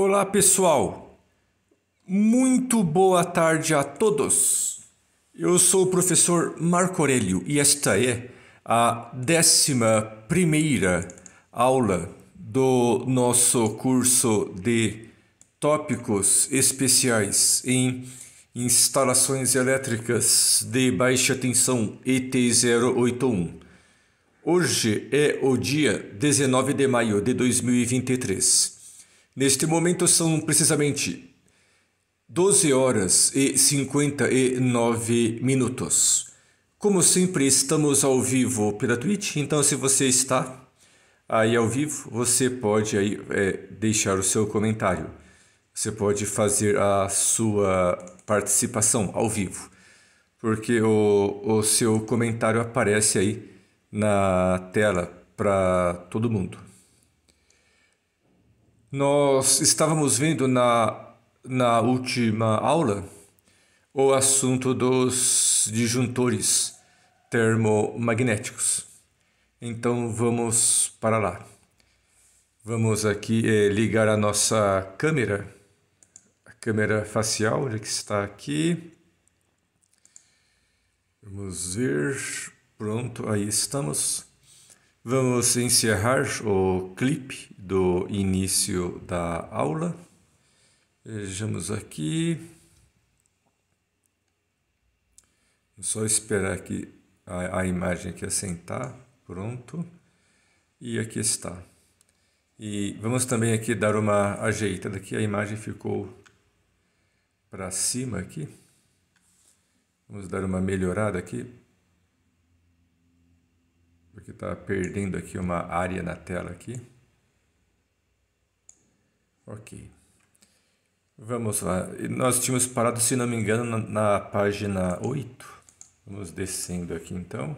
Olá pessoal, muito boa tarde a todos. Eu sou o professor Marco Aurélio e esta é a décima primeira aula do nosso curso de tópicos especiais em instalações elétricas de baixa tensão ET081. Hoje é o dia 19 de maio de 2023. Neste momento são precisamente 12 horas e 59 minutos. Como sempre, estamos ao vivo pela Twitch, então se você está aí ao vivo, você pode aí, é, deixar o seu comentário. Você pode fazer a sua participação ao vivo, porque o, o seu comentário aparece aí na tela para todo mundo. Nós estávamos vendo na, na última aula o assunto dos disjuntores termomagnéticos. Então vamos para lá. Vamos aqui é, ligar a nossa câmera, a câmera facial que está aqui. Vamos ver. Pronto, aí estamos. Vamos encerrar o clipe do início da aula. Vejamos aqui. Vou só esperar aqui a, a imagem aqui assentar. Pronto. E aqui está. E vamos também aqui dar uma ajeitada aqui. A imagem ficou para cima aqui. Vamos dar uma melhorada aqui está perdendo aqui uma área na tela aqui. Ok. Vamos lá. Nós tínhamos parado, se não me engano, na, na página 8. Vamos descendo aqui então.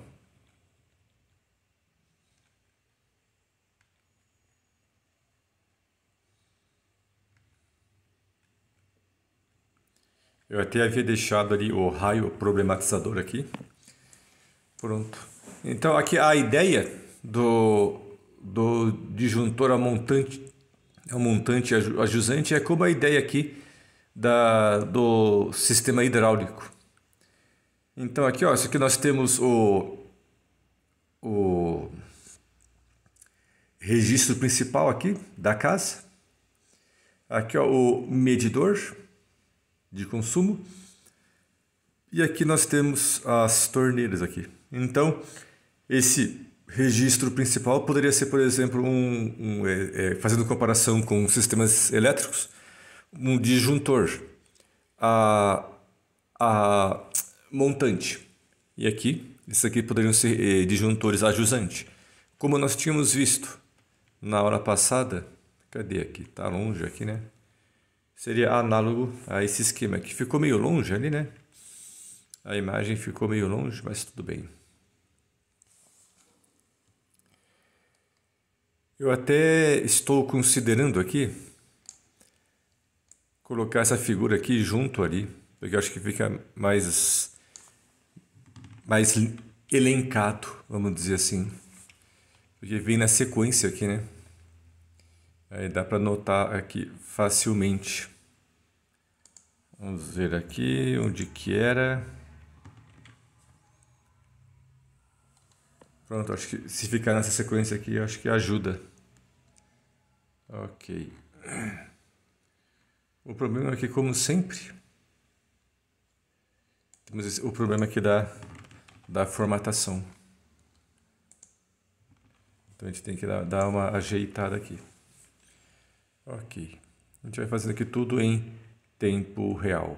Eu até havia deixado ali o raio problematizador aqui. Pronto. Então, aqui a ideia do, do disjuntor a montante, a montante a jusante é como a ideia aqui da, do sistema hidráulico. Então, aqui, ó, isso aqui nós temos o, o registro principal aqui da casa. Aqui, ó, o medidor de consumo. E aqui nós temos as torneiras aqui. Então, esse registro principal poderia ser, por exemplo, um, um é, é, fazendo comparação com sistemas elétricos, um disjuntor, a, a montante. E aqui, isso aqui poderiam ser é, disjuntores jusante. Como nós tínhamos visto na hora passada, cadê aqui? Está longe aqui, né? Seria análogo a esse esquema que ficou meio longe ali, né? A imagem ficou meio longe, mas tudo bem. Eu até estou considerando aqui colocar essa figura aqui junto ali, porque eu acho que fica mais mais elencado, vamos dizer assim. Porque vem na sequência aqui, né? Aí dá para notar aqui facilmente. Vamos ver aqui onde que era. Pronto, acho que se ficar nessa sequência aqui, acho que ajuda. Ok. O problema é que, como sempre, temos esse, o problema aqui é da, da formatação. Então a gente tem que dar, dar uma ajeitada aqui. Ok. A gente vai fazendo aqui tudo em tempo real.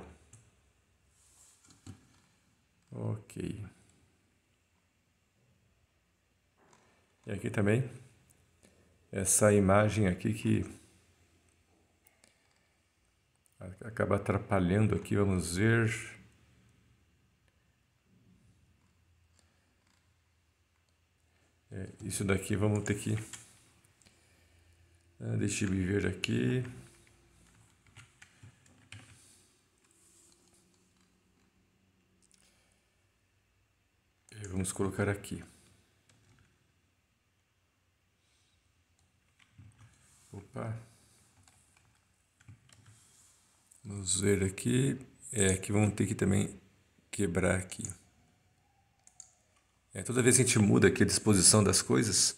Ok. E aqui também essa imagem aqui que acaba atrapalhando aqui, vamos ver. É, isso daqui vamos ter que... Ah, deixa eu ver aqui. É, vamos colocar aqui. Opa. Vamos ver aqui. É que vamos ter que também quebrar aqui. É, toda vez que a gente muda aqui a disposição das coisas,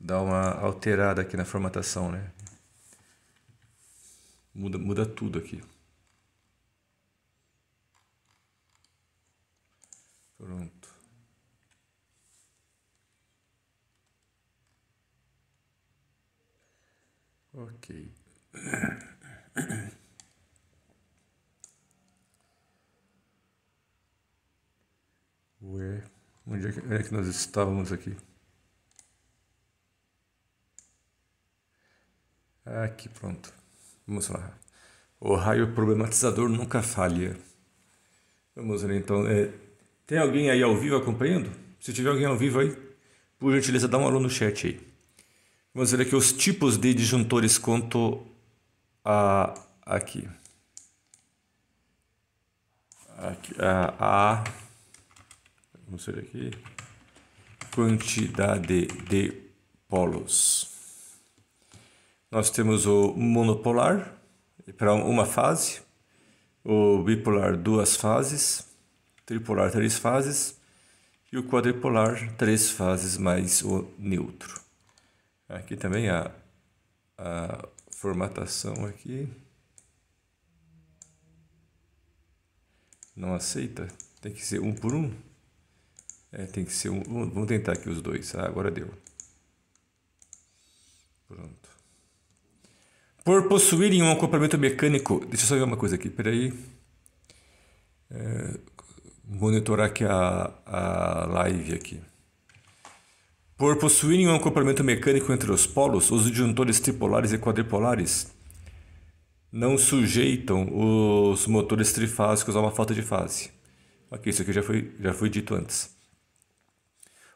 dá uma alterada aqui na formatação, né? Muda, muda tudo aqui. Pronto. Ok. Ué, Onde é que, é que nós estávamos aqui? Aqui, pronto. Vamos lá. O raio problematizador nunca falha. Vamos ver então. É, tem alguém aí ao vivo acompanhando? Se tiver alguém ao vivo aí, por gentileza, dá um alô no chat aí. Vamos ver aqui os tipos de disjuntores quanto a aqui. aqui a, a vamos ver aqui quantidade de polos. Nós temos o monopolar para uma fase, o bipolar duas fases, tripolar três fases e o quadripolar três fases mais o neutro. Aqui também a, a formatação aqui. Não aceita. Tem que ser um por um. É, tem que ser um, um. Vamos tentar aqui os dois. Ah, agora deu. Pronto. Por possuírem um acoplamento mecânico. Deixa eu só ver uma coisa aqui. Peraí. É, monitorar aqui a, a live aqui. Por possuírem um acoplamento mecânico entre os polos, os disjuntores tripolares e quadripolares não sujeitam os motores trifásicos a uma falta de fase. Ok, isso aqui já foi, já foi dito antes.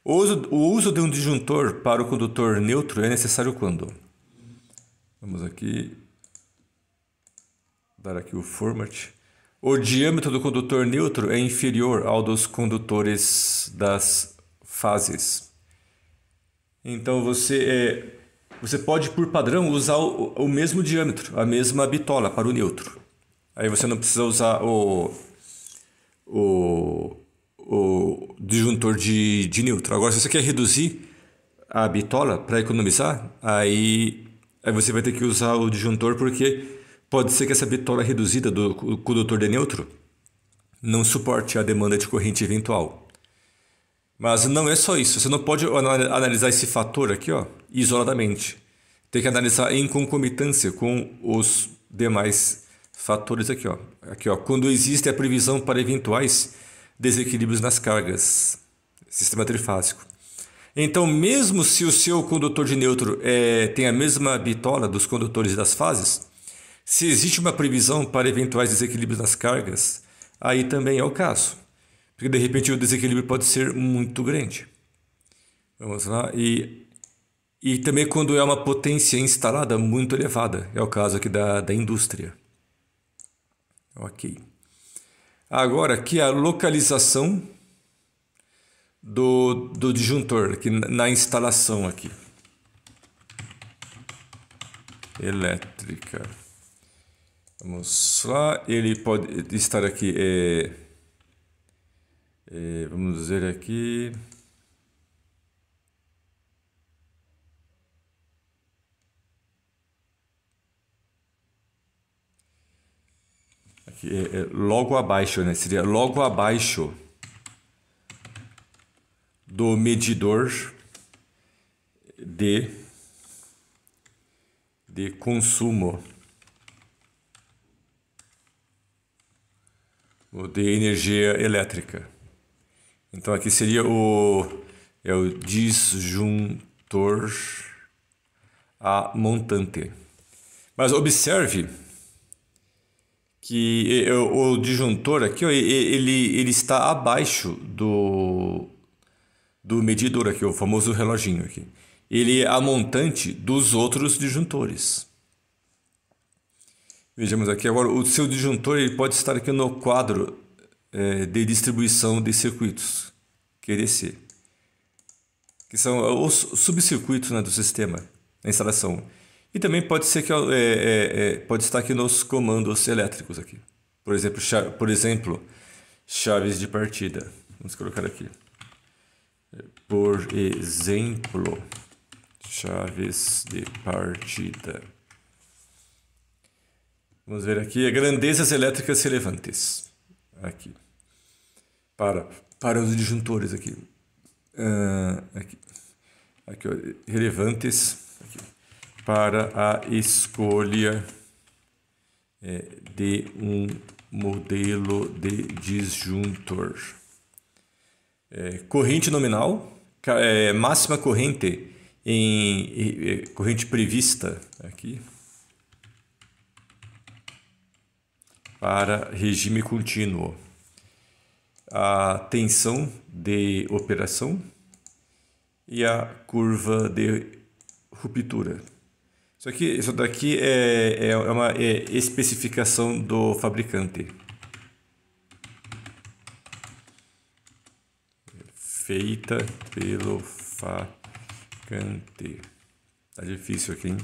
O uso, o uso de um disjuntor para o condutor neutro é necessário quando? Vamos aqui dar aqui o format. O diâmetro do condutor neutro é inferior ao dos condutores das fases. Então você, é, você pode, por padrão, usar o, o mesmo diâmetro, a mesma bitola para o neutro. Aí você não precisa usar o, o, o disjuntor de, de neutro. Agora, se você quer reduzir a bitola para economizar, aí, aí você vai ter que usar o disjuntor porque pode ser que essa bitola reduzida do condutor de neutro não suporte a demanda de corrente eventual. Mas não é só isso. Você não pode analisar esse fator aqui, ó, isoladamente. Tem que analisar em concomitância com os demais fatores aqui, ó. Aqui, ó, quando existe a previsão para eventuais desequilíbrios nas cargas, sistema trifásico. Então, mesmo se o seu condutor de neutro é, tem a mesma bitola dos condutores das fases, se existe uma previsão para eventuais desequilíbrios nas cargas, aí também é o caso. Porque de repente o desequilíbrio pode ser muito grande. Vamos lá. E, e também quando é uma potência instalada muito elevada. É o caso aqui da, da indústria. Ok. Agora aqui é a localização do, do disjuntor aqui na instalação aqui. Elétrica. Vamos lá. Ele pode estar aqui. É eh, vamos dizer aqui. aqui é, é, logo abaixo, né? Seria logo abaixo do medidor de, de consumo ou de energia elétrica. Então aqui seria o, é o disjuntor a montante. Mas observe que o disjuntor aqui ó, ele, ele está abaixo do, do medidor aqui, o famoso reloginho aqui. Ele é a montante dos outros disjuntores. Vejamos aqui agora, o seu disjuntor ele pode estar aqui no quadro é, de distribuição de circuitos, QDC, que são é, os subcircuitos né, do sistema, da instalação. E também pode ser que é, é, é pode estar aqui nos comandos elétricos aqui. Por exemplo, por exemplo, chaves de partida. Vamos colocar aqui. Por exemplo, chaves de partida. Vamos ver aqui grandezas elétricas relevantes aqui. Para, para os disjuntores aqui. Uh, aqui. aqui ó, relevantes aqui, para a escolha é, de um modelo de disjuntor. É, corrente nominal, é, máxima corrente em, em corrente prevista aqui para regime contínuo. A tensão de operação e a curva de ruptura. Isso, aqui, isso daqui é, é, é uma é especificação do fabricante. Feita pelo fabricante. Tá difícil aqui, hein?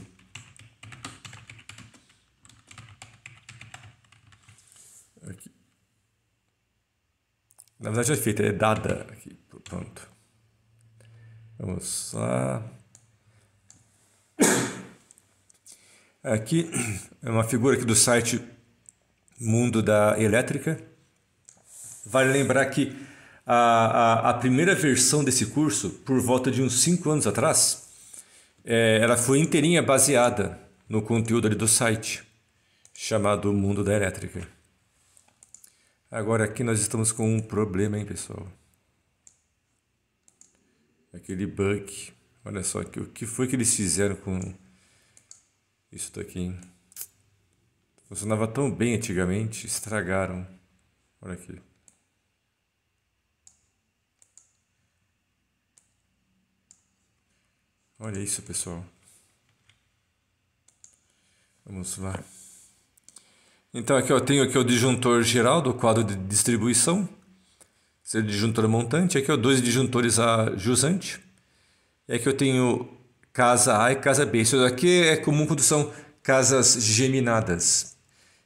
Na verdade é feita, é dada aqui, pronto. Vamos lá. Aqui é uma figura aqui do site Mundo da Elétrica. Vale lembrar que a, a, a primeira versão desse curso, por volta de uns 5 anos atrás, é, ela foi inteirinha baseada no conteúdo ali do site chamado Mundo da Elétrica. Agora aqui nós estamos com um problema, hein, pessoal? Aquele bug. Olha só, que, o que foi que eles fizeram com isso daqui, hein? Funcionava tão bem antigamente, estragaram. Olha aqui. Olha isso, pessoal. Vamos lá. Então aqui eu tenho aqui o disjuntor geral do quadro de distribuição, ser é disjuntor montante, aqui eu dois disjuntores a jusante. E aqui eu tenho casa A e casa B. Isso aqui é comum quando são casas geminadas.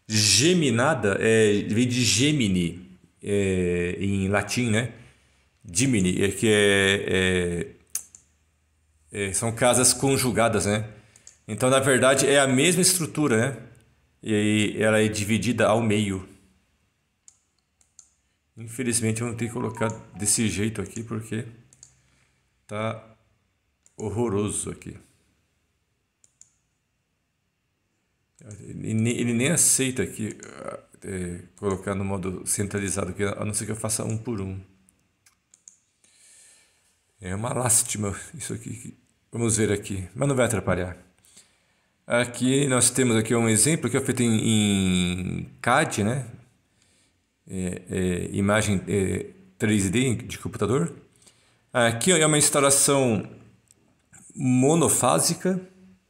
Geminada é, vem de gemini é, em latim, né? Dimini, é que é, é, é, são casas conjugadas, né? Então, na verdade, é a mesma estrutura, né? E aí ela é dividida ao meio. Infelizmente eu não tenho colocado desse jeito aqui porque tá horroroso aqui. Ele, nem aceita aqui é, colocar no modo centralizado, aqui, a não ser que eu faça um por um. É uma lástima isso aqui. Vamos ver aqui, mas não vai atrapalhar. Aqui nós temos aqui um exemplo que é feito em, em CAD, né? É, é, imagem é, 3D de computador. Aqui é uma instalação monofásica,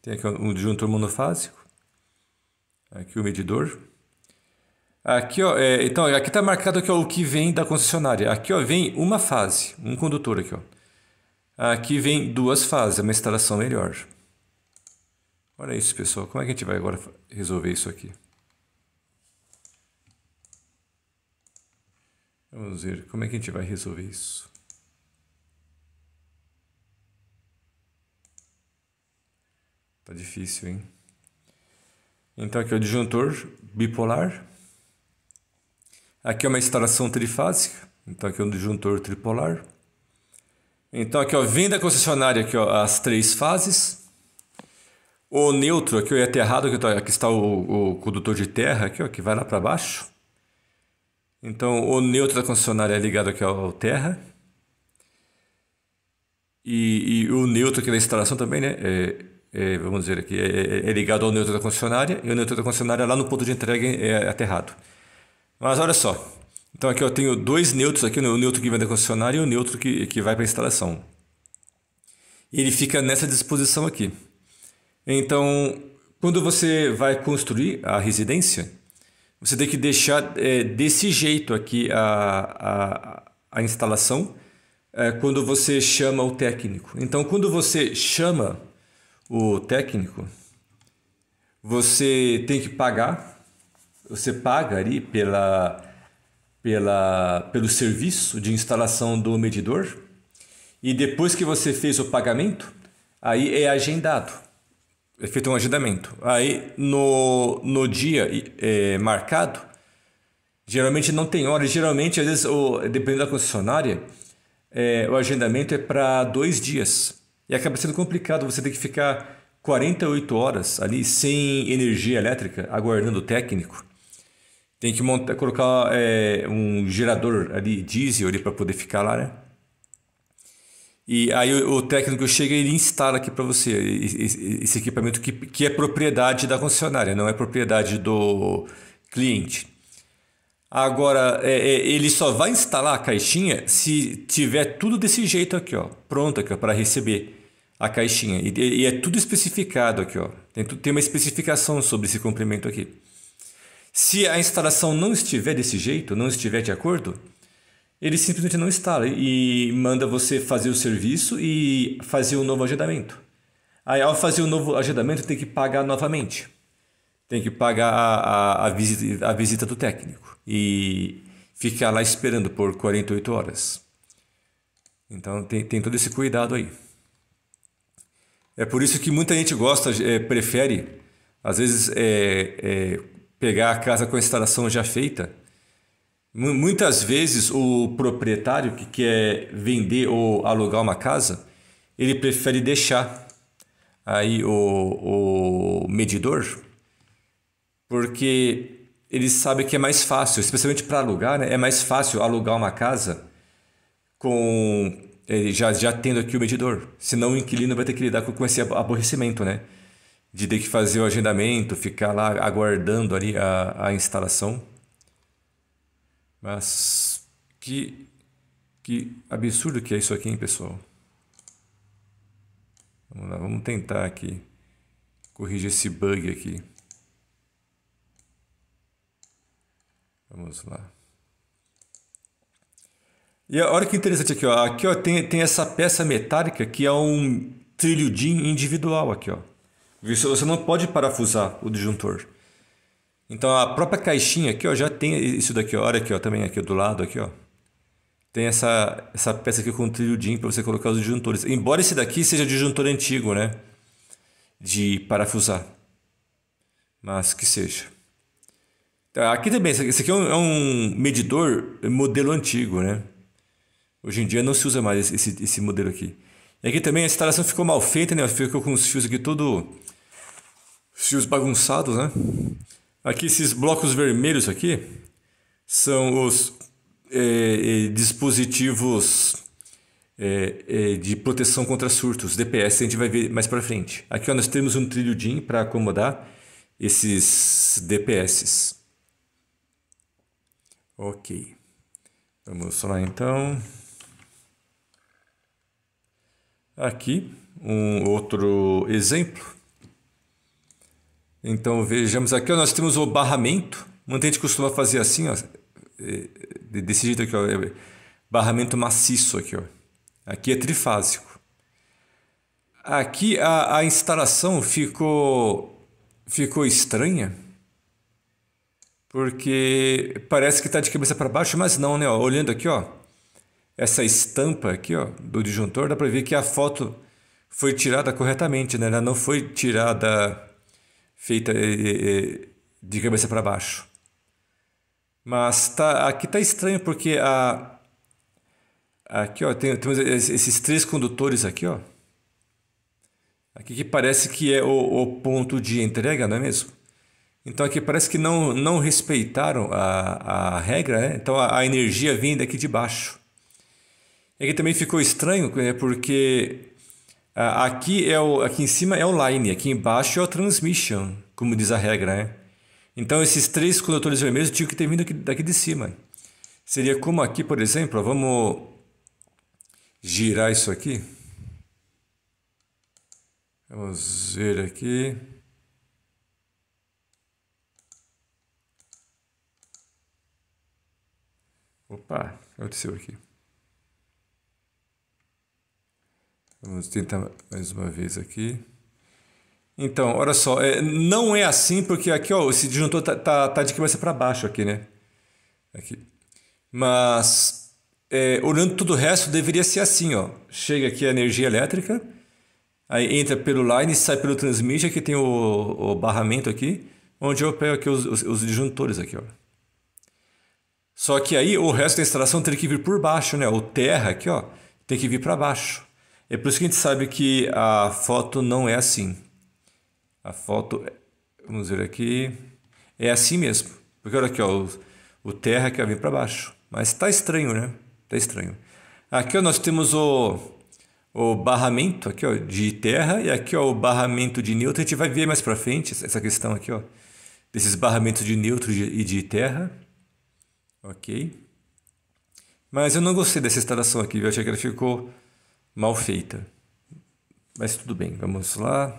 tem aqui um disjuntor monofásico. Aqui o medidor. Aqui, ó, é, então, aqui está marcado aqui, ó, é o que vem da concessionária. Aqui ó, vem uma fase, um condutor aqui. Ó. Aqui vem duas fases, é uma instalação melhor. Olha isso, pessoal. Como é que a gente vai agora resolver isso aqui? Vamos ver como é que a gente vai resolver isso. Tá difícil, hein? Então aqui é o disjuntor bipolar. Aqui é uma instalação trifásica. Então aqui é um disjuntor tripolar. Então aqui ó, vem da concessionária aqui ó, as três fases. O neutro, aqui o aterrado, aqui, tá, aqui está o, o condutor de terra, aqui, ó, que vai lá para baixo. Então, o neutro da concessionária é ligado aqui ao terra. E, e o neutro aqui da instalação também, né? É, é, vamos dizer aqui, é, é, é, é ligado ao neutro da concessionária. E o neutro da concessionária lá no ponto de entrega é, é aterrado. Mas olha só. Então, aqui eu tenho dois neutros aqui, né, o neutro que vem da concessionária e o neutro que, que vai para a instalação. E ele fica nessa disposição aqui. Então, quando você vai construir a residência, você tem que deixar é, desse jeito aqui a, a, a instalação é, quando você chama o técnico. Então, quando você chama o técnico, você tem que pagar, você paga ali pela, pela, pelo serviço de instalação do medidor e depois que você fez o pagamento, aí é agendado efetua um agendamento. Aí, no, no dia é, marcado, geralmente não tem hora. Geralmente, às vezes, o, dependendo da concessionária, é, o agendamento é para dois dias. E acaba sendo complicado, você tem que ficar 48 horas ali sem energia elétrica, aguardando o técnico. Tem que montar, colocar é, um gerador ali diesel ali para poder ficar lá, né? E aí o, técnico chega e ele instala aqui para você esse equipamento que, que é propriedade da concessionária, não é propriedade do cliente. Agora, é, é, ele só vai instalar a caixinha se tiver tudo desse jeito aqui, ó, pronto aqui para receber a caixinha. E, e, é tudo especificado aqui, ó. Tem, tem uma especificação sobre esse comprimento aqui. Se a instalação não estiver desse jeito, não estiver de acordo, ele simplesmente não instala e manda você fazer o serviço e fazer o um novo agendamento. Aí, ao fazer o um novo agendamento, tem que pagar novamente. Tem que pagar a, a, a, visita, a visita do técnico e ficar lá esperando por 48 horas. Então, tem, tem todo esse cuidado aí. É por isso que muita gente gosta, é, prefere, às vezes, é, é, pegar a casa com a instalação já feita Muitas vezes o proprietário que quer vender ou alugar uma casa, ele prefere deixar aí o, o medidor, porque ele sabe que é mais fácil, especialmente para alugar, né? é mais fácil alugar uma casa com ele já, já tendo aqui o medidor. Senão o inquilino vai ter que lidar com esse aborrecimento, né? De ter que fazer o agendamento, ficar lá aguardando ali a, a instalação. Mas que, que absurdo que é isso aqui, hein, pessoal? Vamos lá, vamos tentar aqui corrigir esse bug aqui. Vamos lá. E olha que interessante aqui, ó. Aqui ó, tem, tem essa peça metálica que é um trilho individual aqui, ó. Você não pode parafusar o disjuntor. Então a própria caixinha aqui ó, já tem isso daqui, ó. olha aqui ó, também aqui do lado aqui ó. Tem essa, essa peça aqui com um trilho para você colocar os disjuntores. Embora esse daqui seja disjuntor antigo, né? De parafusar. Mas que seja. Tá, aqui também, esse aqui é um, é um medidor modelo antigo, né? Hoje em dia não se usa mais esse, esse modelo aqui. E aqui também a instalação ficou mal feita, né? Ficou com os fios aqui todos... fios bagunçados, né? Aqui esses blocos vermelhos aqui são os é, é, dispositivos é, é de proteção contra surtos, DPS, a gente vai ver mais para frente. Aqui ó, nós temos um trilho DIN para acomodar esses DPS. Ok, vamos lá então. Aqui um outro exemplo então vejamos aqui, ó, nós temos o barramento. Muita gente costuma fazer assim, ó, é, desse jeito aqui, ó, é, barramento maciço aqui. Ó. Aqui é trifásico. Aqui a, a instalação ficou, ficou estranha, porque parece que está de cabeça para baixo, mas não, né? Ó, olhando aqui, ó, essa estampa aqui ó, do disjuntor, dá para ver que a foto foi tirada corretamente, né? ela não foi tirada feita eh, eh, eh, de cabeça para baixo. Mas tá, aqui tá estranho porque a aqui ó tem, temos esses três condutores aqui ó aqui que parece que é o, o, ponto de entrega não é mesmo então aqui parece que não não respeitaram a, a regra né? então a, a energia vem daqui de baixo e aqui também ficou estranho né? porque ah, aqui, é o, aqui em cima é o line, aqui embaixo é o transmission, como diz a regra, né? Então, esses três condutores vermelhos tinham que ter vindo aqui, daqui de cima. Seria como aqui, por exemplo, vamos girar isso aqui. Vamos ver aqui. Opa, aconteceu aqui. Vamos tentar mais uma vez aqui. Então, olha só, é, não é assim porque aqui, ó, esse disjuntor tá, tá, tá de cabeça para baixo aqui, né? Aqui. Mas, é, olhando tudo o resto, deveria ser assim, ó. Chega aqui a energia elétrica, aí entra pelo line, sai pelo transmitter, aqui tem o, o barramento aqui, onde eu pego aqui os, os, os disjuntores aqui, ó. Só que aí o resto da instalação tem que vir por baixo, né? O terra aqui, ó, tem que vir para baixo. É por isso que a gente sabe que a foto não é assim. A foto, vamos ver aqui, é assim mesmo. Porque olha aqui, ó, o, o terra quer vir para baixo. Mas está estranho, né? Está estranho. Aqui ó, nós temos o, o barramento aqui, ó, de terra e aqui ó, o barramento de Newton. A gente vai ver mais para frente essa questão aqui, ó, desses barramentos de Newton e de terra. Ok. Mas eu não gostei dessa instalação aqui, viu? Eu achei que ela ficou mal feita. Mas tudo bem, vamos lá.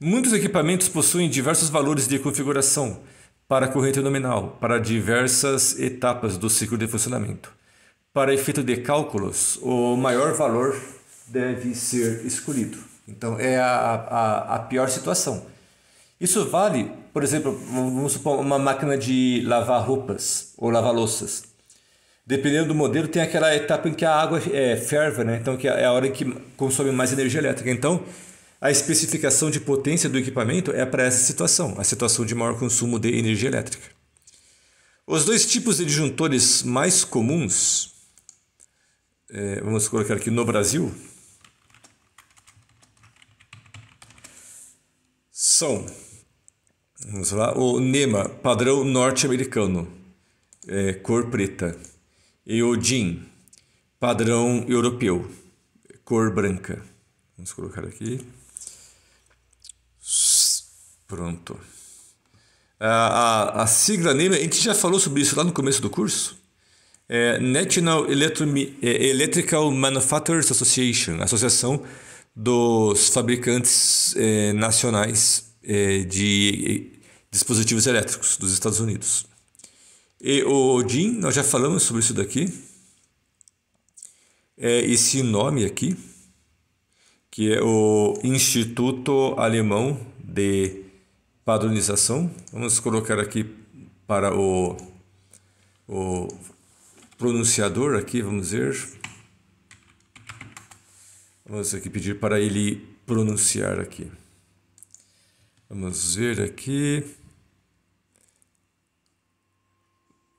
Muitos equipamentos possuem diversos valores de configuração para a corrente nominal, para diversas etapas do ciclo de funcionamento. Para efeito de cálculos, o maior valor deve ser escolhido. Então, é a, a, a pior situação. Isso vale, por exemplo, vamos supor, uma máquina de lavar roupas ou lavar louças dependendo do modelo, tem aquela etapa em que a água é, ferva, né? Então, que é a hora em que consome mais energia elétrica. Então, a especificação de potência do equipamento é para essa situação, a situação de maior consumo de energia elétrica. Os dois tipos de disjuntores mais comuns, é, vamos colocar aqui no Brasil, são, vamos lá, o NEMA, padrão norte-americano, é, cor preta. Eodin, padrão europeu, cor branca. Vamos colocar aqui. Pronto. A, a, a sigla NEMA, a gente já falou sobre isso lá no começo do curso. É National é, Electrical Manufacturers Association, associação dos fabricantes é, nacionais é, de dispositivos elétricos dos Estados Unidos. E o Odin, nós já falamos sobre isso daqui. É esse nome aqui, que é o Instituto Alemão de Padronização. Vamos colocar aqui para o, o pronunciador aqui, vamos ver. Vamos aqui pedir para ele pronunciar aqui. Vamos ver aqui.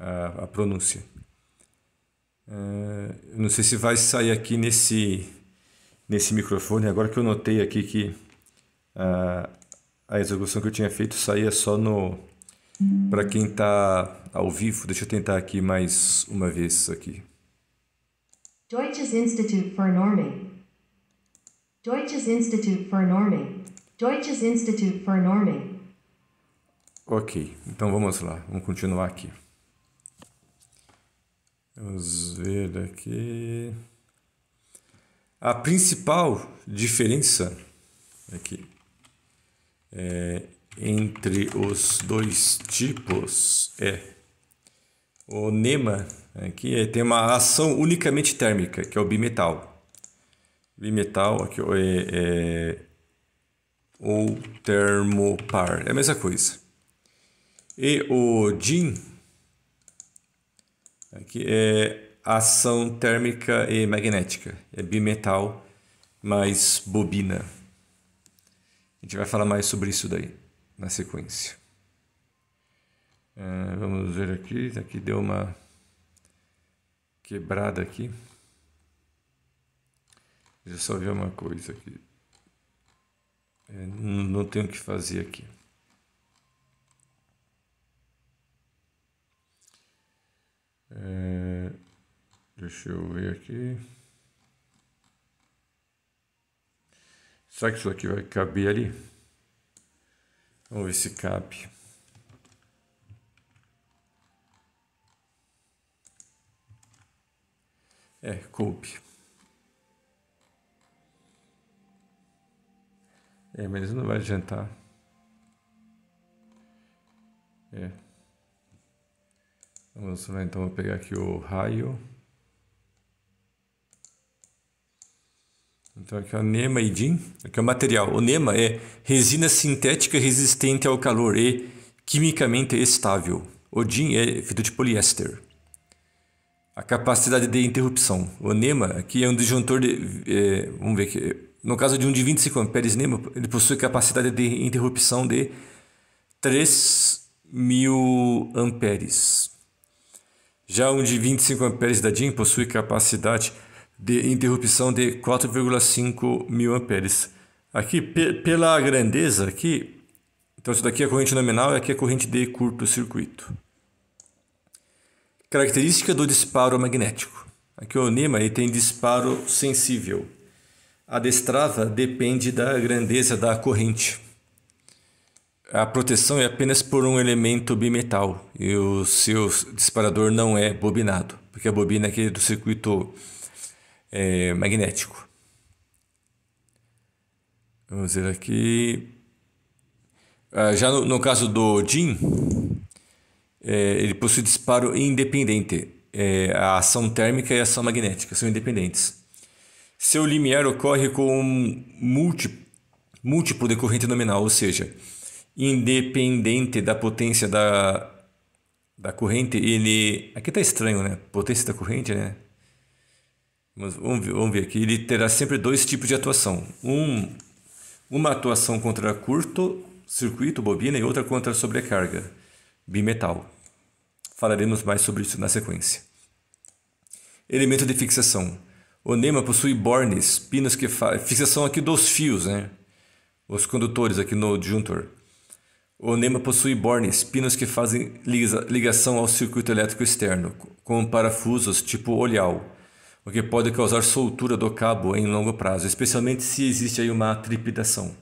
a, a pronúncia. Eh, não sei se vai sair aqui nesse, nesse microfone, agora que eu notei aqui que a a execução que eu tinha feito saía só no. Para quem está ao vivo, deixa eu tentar aqui mais uma vez aqui. Deutsches Institut für Norming. Deutsches Institut für Norming. Deutsches Institut für Norming. Ok, então vamos lá, vamos continuar aqui. Vamos ver aqui. A principal diferença aqui é, entre os dois tipos é o NEMA aqui é, tem uma ação unicamente térmica, que é o bimetal. Bimetal aqui é, é ou termopar, é a mesma coisa. E o DIN aqui é ação térmica e magnética. É bimetal mais bobina. A gente vai falar mais sobre isso daí na sequência. É, vamos ver aqui, aqui deu uma quebrada aqui. Deixa eu só ver uma coisa aqui. É, não, não tenho o que fazer aqui. É, deixa eu ver aqui. Será que isso aqui vai caber ali? Vamos ver se cabe. É, coube. É, mas não vai adiantar. É. Vamos lá, então, vou pegar aqui o raio. Então aqui é o NEMA e DIN, aqui é o material. O NEMA é resina sintética resistente ao calor e quimicamente estável. O DIN é feito de poliéster. A capacidade de interrupção. O NEMA aqui é um disjuntor de... É, vamos ver aqui. No caso de um de 25 amperes NEMA, ele possui capacidade de interrupção de 3.000 amperes. Já um de 25 amperes da DIN possui capacidade de interrupção de 4,5 mil amperes. Aqui, pela grandeza aqui, então isso daqui é corrente nominal e aqui é corrente de curto-circuito. Característica do disparo magnético. Aqui o NEMA tem disparo sensível. A destrava depende da grandeza da corrente a proteção é apenas por um elemento bimetal e o seu disparador não é bobinado, porque a bobina é aquele do circuito é, magnético. Vamos ver aqui. Ah, já no, no, caso do Jin, é, ele possui disparo independente. É, a ação térmica e a ação magnética são independentes. Seu limiar ocorre com um múltiplo, múltiplo decorrente nominal, ou seja, independente da potência da, da corrente, ele. Aqui está estranho, né? Potência da corrente, né? Mas vamos ver, vamos ver aqui. Ele terá sempre dois tipos de atuação: um, uma atuação contra curto circuito, bobina, e outra contra sobrecarga, bimetal. Falaremos mais sobre isso na sequência. Elemento de fixação: o NEMA possui bornes, pinos que fixação aqui dos fios, né? Os condutores aqui no disjuntor o NEMA possui bornes, pinos que fazem ligação ao circuito elétrico externo, com parafusos tipo olhal, o que pode causar soltura do cabo em longo prazo, especialmente se existe aí uma trepidação.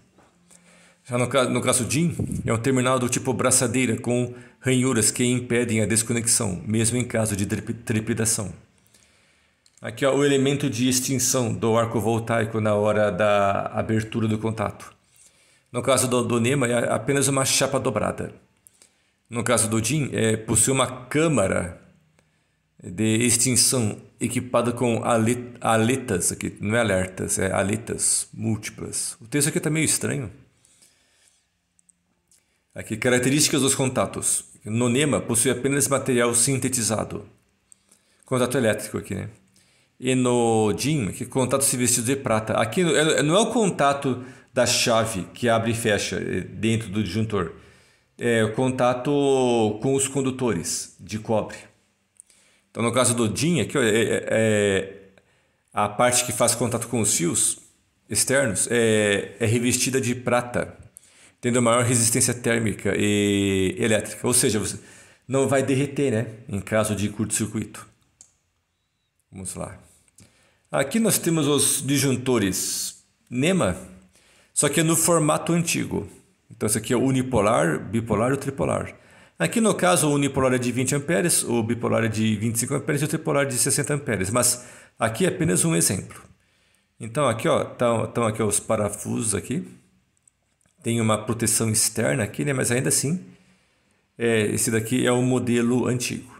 Já no, caso, no caso DIN, é um terminal do tipo braçadeira com ranhuras que impedem a desconexão, mesmo em caso de trepidação. Aqui ó, o elemento de extinção do arco voltaico na hora da abertura do contato. No caso do, do Nema, é apenas uma chapa dobrada. No caso do Jim, é, possui uma câmara de extinção equipada com aletas aqui, não é alertas, é aletas múltiplas. O texto aqui está meio estranho. Aqui, características dos contatos. no nema possui apenas material sintetizado. Contato elétrico aqui, né? E no Jim, que contato se vestido de prata. Aqui é, é, não é o contato da chave que abre e fecha eh, dentro do disjuntor. É, contato com os condutores de cobre. Então, no caso do DIN, aqui, é, é, é, a parte que faz contato com os fios externos é, é revestida de prata, tendo maior resistência térmica e elétrica. Ou seja, você não vai derreter né, em caso de curto-circuito. Vamos lá. Aqui nós temos os disjuntores NEMA só que é no formato antigo. Então isso aqui é unipolar, bipolar ou tripolar. Aqui no caso o unipolar é de 20 amperes, o bipolar é de 25 amperes e o tripolar é de 60 amperes, mas aqui é apenas um exemplo. Então aqui ó, estão tá, aqui os parafusos aqui. Tem uma proteção externa aqui, né, mas ainda assim é, esse daqui é o modelo antigo.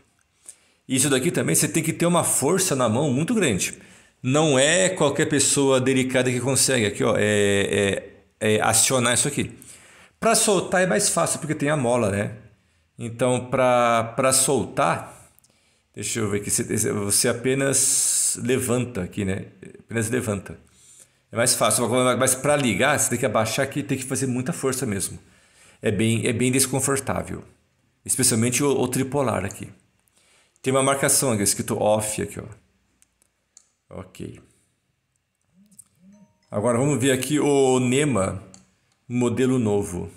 Isso daqui também você tem que ter uma força na mão muito grande não é qualquer pessoa delicada que consegue aqui, ó, é, é, é acionar isso aqui. Para soltar é mais fácil porque tem a mola, né? Então, para soltar, deixa eu ver aqui, você apenas levanta aqui, né? Apenas levanta. É mais fácil, mas para ligar, você tem que abaixar aqui, tem que fazer muita força mesmo. É bem, é bem desconfortável, especialmente o, o tripolar aqui. Tem uma marcação aqui, escrito off aqui, ó. Ok. Agora vamos ver aqui o NEMA modelo novo.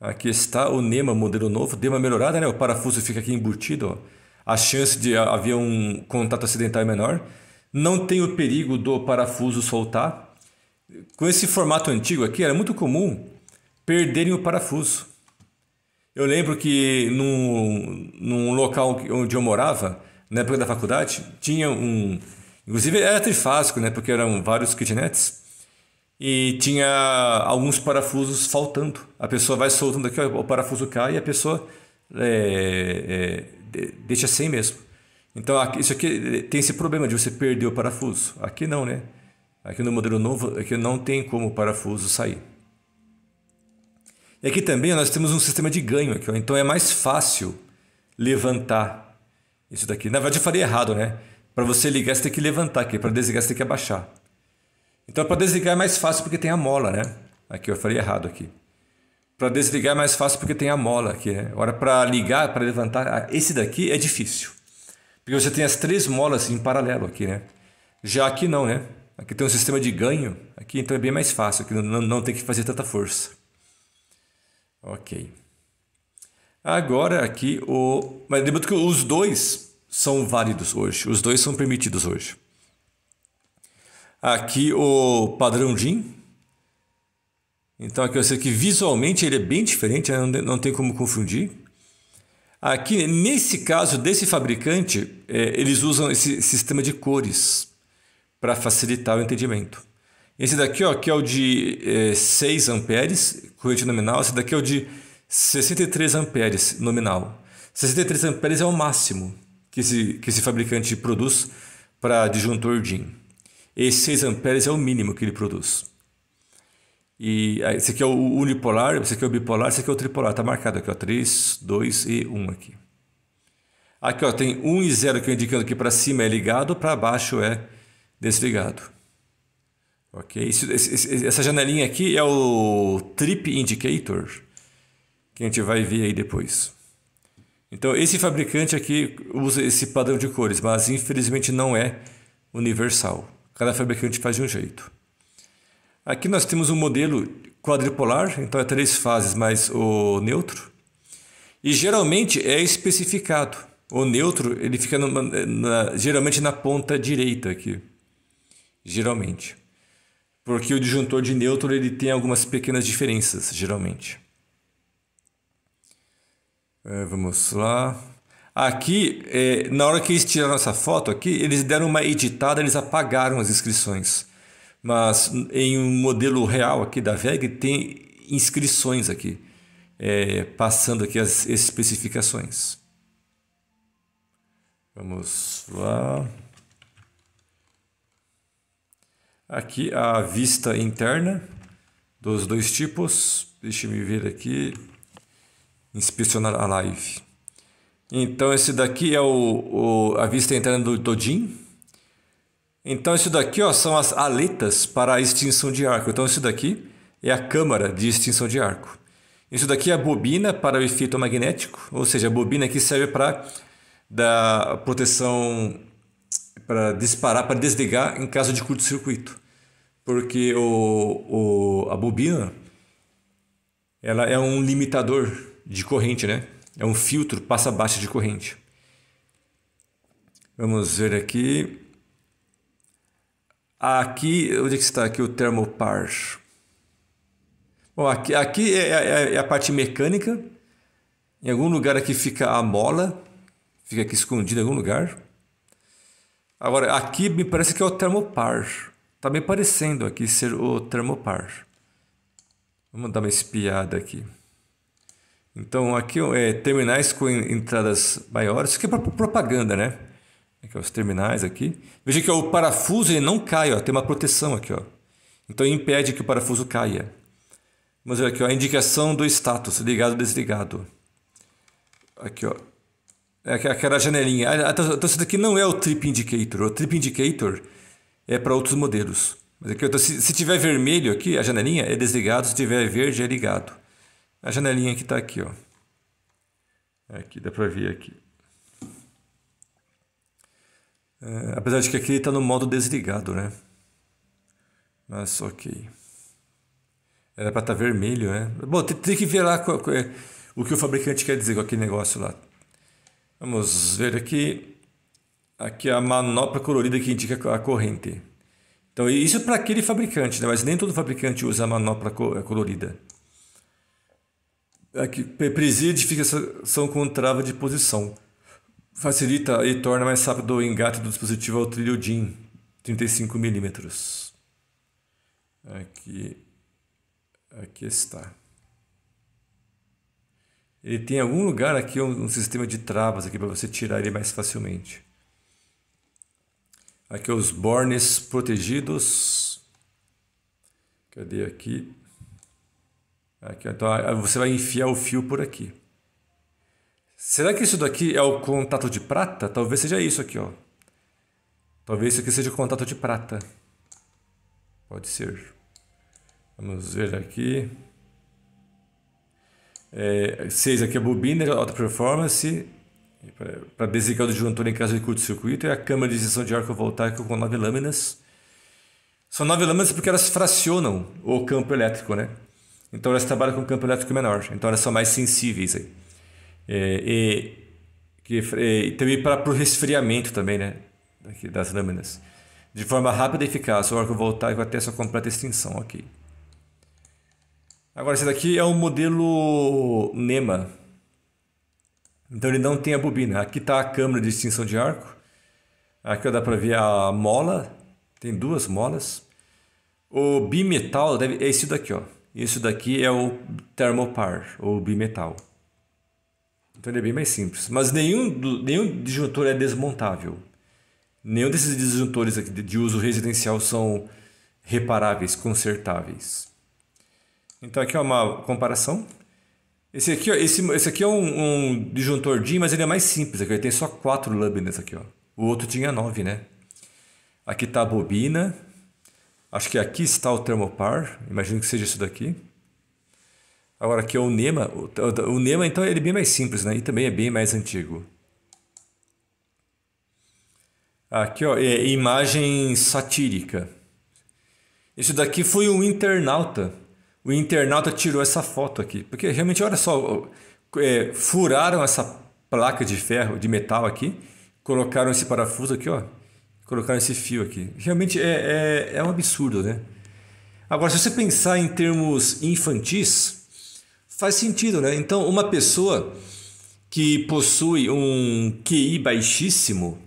Aqui está o NEMA modelo novo, deu uma melhorada, né? O parafuso fica aqui embutido, ó. A chance de haver um contato acidental é menor. Não tem o perigo do parafuso soltar. Com esse formato antigo aqui, era muito comum perderem o parafuso. Eu lembro que num, num local onde eu morava, na época da faculdade, tinha um. Inclusive era trifásico, né? Porque eram vários kitnets. E tinha alguns parafusos faltando. A pessoa vai soltando aqui, o parafuso cai e a pessoa é, é, deixa sem mesmo. Então aqui, isso aqui eh, tem esse problema de você perder o parafuso. Aqui não, né? Aqui no modelo novo, aqui não tem como o parafuso sair. E aqui também nós temos um sistema de ganho aqui, ó. então é mais fácil levantar isso daqui. Na verdade, eu falei errado, né? Para você ligar, você tem que levantar aqui. Para desligar, você tem que abaixar. Então, para desligar é mais fácil porque tem a mola, né? Aqui, eu falei errado aqui. Para desligar é mais fácil porque tem a mola aqui, né? Agora, para ligar, para levantar, ah, esse daqui é difícil. Porque você tem as três molas em paralelo aqui, né? Já aqui não, né? Aqui tem um sistema de ganho, aqui então é bem mais fácil, aqui não, não tem que fazer tanta força. Ok. Agora aqui o. Mas lembrando que os dois são válidos hoje. Os dois são permitidos hoje. Aqui o padrão DIN. Então aqui eu sei que visualmente ele é bem diferente, não tem como confundir. Aqui, nesse caso desse fabricante, é, eles usam esse sistema de cores para facilitar o entendimento. Esse daqui ó, que é o de é, 6 amperes, corrente nominal. Esse daqui é o de 63 amperes nominal. 63 amperes é o máximo que esse, que esse fabricante produz para disjuntor DIN. E 6 amperes é o mínimo que ele produz. E ah, esse aqui é o unipolar, esse aqui é o bipolar, esse aqui é o tripolar. Está marcado aqui, ó, 3, 2 e 1 aqui. Aqui ó, tem 1 e 0 que indicando que para cima é ligado, para baixo é desligado. Ok? Isso, esse, essa janelinha aqui é o trip indicator que a gente vai ver aí depois. Então, esse fabricante aqui usa esse padrão de cores, mas infelizmente não é universal. Cada fabricante faz de um jeito. Aqui nós temos um modelo quadripolar, então é três fases mais o neutro. E geralmente é especificado. O neutro ele fica numa, na, geralmente na ponta direita aqui. Geralmente. Porque o disjuntor de neutro ele tem algumas pequenas diferenças, geralmente. É, vamos lá. Aqui, é, na hora que eles tiraram essa foto aqui, eles deram uma editada, eles apagaram as inscrições. Mas em um modelo real aqui da VEG tem inscrições aqui, é, passando aqui as especificações. Vamos lá. Aqui a vista interna dos dois tipos. Deixa eu ver aqui. Inspeccionar a Live. Então esse daqui é o, o a vista entrando do todin. Então isso daqui ó, são as aletas para a extinção de arco. Então isso daqui é a câmara de extinção de arco. Isso daqui é a bobina para o efeito magnético, ou seja, a bobina que serve para da proteção para disparar, para desligar em caso de curto-circuito. Porque o, o, a bobina ela é um limitador de corrente, né? É um filtro passa baixa de corrente. Vamos ver aqui. Aqui, onde é que está aqui o termopar? Bom, aqui, aqui é, é, é, é a parte mecânica. Em algum lugar aqui fica a mola. Fica aqui escondida em algum lugar. Agora, aqui me parece que é o termopar. Está me parecendo aqui ser o termopar. Vamos dar uma espiada aqui. Então, aqui é terminais com entradas maiores, isso aqui é para propaganda, né? Aqui, ó, os terminais aqui. Veja que ó, o parafuso ele não cai, ó, tem uma proteção aqui. Ó. Então, impede que o parafuso caia. Vamos ver aqui, ó, a indicação do status, ligado ou desligado. Aqui, ó. É aquela janelinha. Ah, então, então, isso daqui não é o Trip Indicator. O Trip Indicator é para outros modelos. Mas aqui, então, se, se tiver vermelho aqui, a janelinha é desligado, se tiver verde é ligado a janelinha que está aqui, ó. É aqui, dá para ver aqui. É, apesar de que aqui está no modo desligado, né? Mas ok. Era para estar tá vermelho, né? Bom, tem, tem que ver lá qual, qual é, o que o fabricante quer dizer com aquele negócio lá. Vamos ver aqui. Aqui é a manopla colorida que indica a corrente. Então, isso é para aquele fabricante, né? mas nem todo fabricante usa a manopla colorida. É que preside fixação com trava de posição. Facilita e torna mais rápido o engate do dispositivo ao trilho DIN 35mm. Aqui, aqui está. Ele tem algum lugar aqui um, um sistema de travas aqui para você tirar ele mais facilmente. Aqui é os bornes protegidos. Cadê aqui? Aqui, então você vai enfiar o fio por aqui. Será que isso daqui é o contato de prata? Talvez seja isso aqui, ó. Talvez isso aqui seja o contato de prata. Pode ser. Vamos ver aqui. É, 6 aqui é a bobina, é alta performance. Para desligar o disjuntor em caso de curto-circuito. É a câmara de injeção de arco voltaico com nove lâminas. São nove lâminas porque elas fracionam o campo elétrico, né? Então elas trabalham com campo elétrico menor, então elas são mais sensíveis aí. É, e, é, e, também para o resfriamento também, né, das lâminas. De forma rápida e eficaz, o arco voltaico até sua completa extinção, ok. Agora esse daqui é o um modelo NEMA. Então ele não tem a bobina. Aqui está a câmara de extinção de arco. Aqui dá para ver a mola, tem duas molas. O bimetal deve, é esse daqui, ó. Isso daqui é o termopar, ou bimetal. Então ele é bem mais simples. Mas nenhum, nenhum disjuntor é desmontável. Nenhum desses disjuntores aqui de uso residencial são reparáveis, consertáveis. Então aqui é uma comparação. Esse aqui, esse, esse aqui é um, um disjuntor DIN, mas ele é mais simples. Aqui ele tem só quatro lâminas aqui, ó. O outro tinha nove, né? Aqui está a bobina, Acho que aqui está o termopar, imagino que seja isso daqui. Agora aqui é o NEMA. O, NEMA, então, ele é bem mais simples, né? E também é bem mais antigo. Aqui, ó, é imagem satírica. Isso daqui foi um internauta. O internauta tirou essa foto aqui. Porque realmente, olha só, é, furaram essa placa de ferro, de metal aqui, colocaram esse parafuso aqui, ó colocar esse fio aqui. Realmente é, é, é um absurdo, né? Agora, se você pensar em termos infantis, faz sentido, né? Então, uma pessoa que possui um QI baixíssimo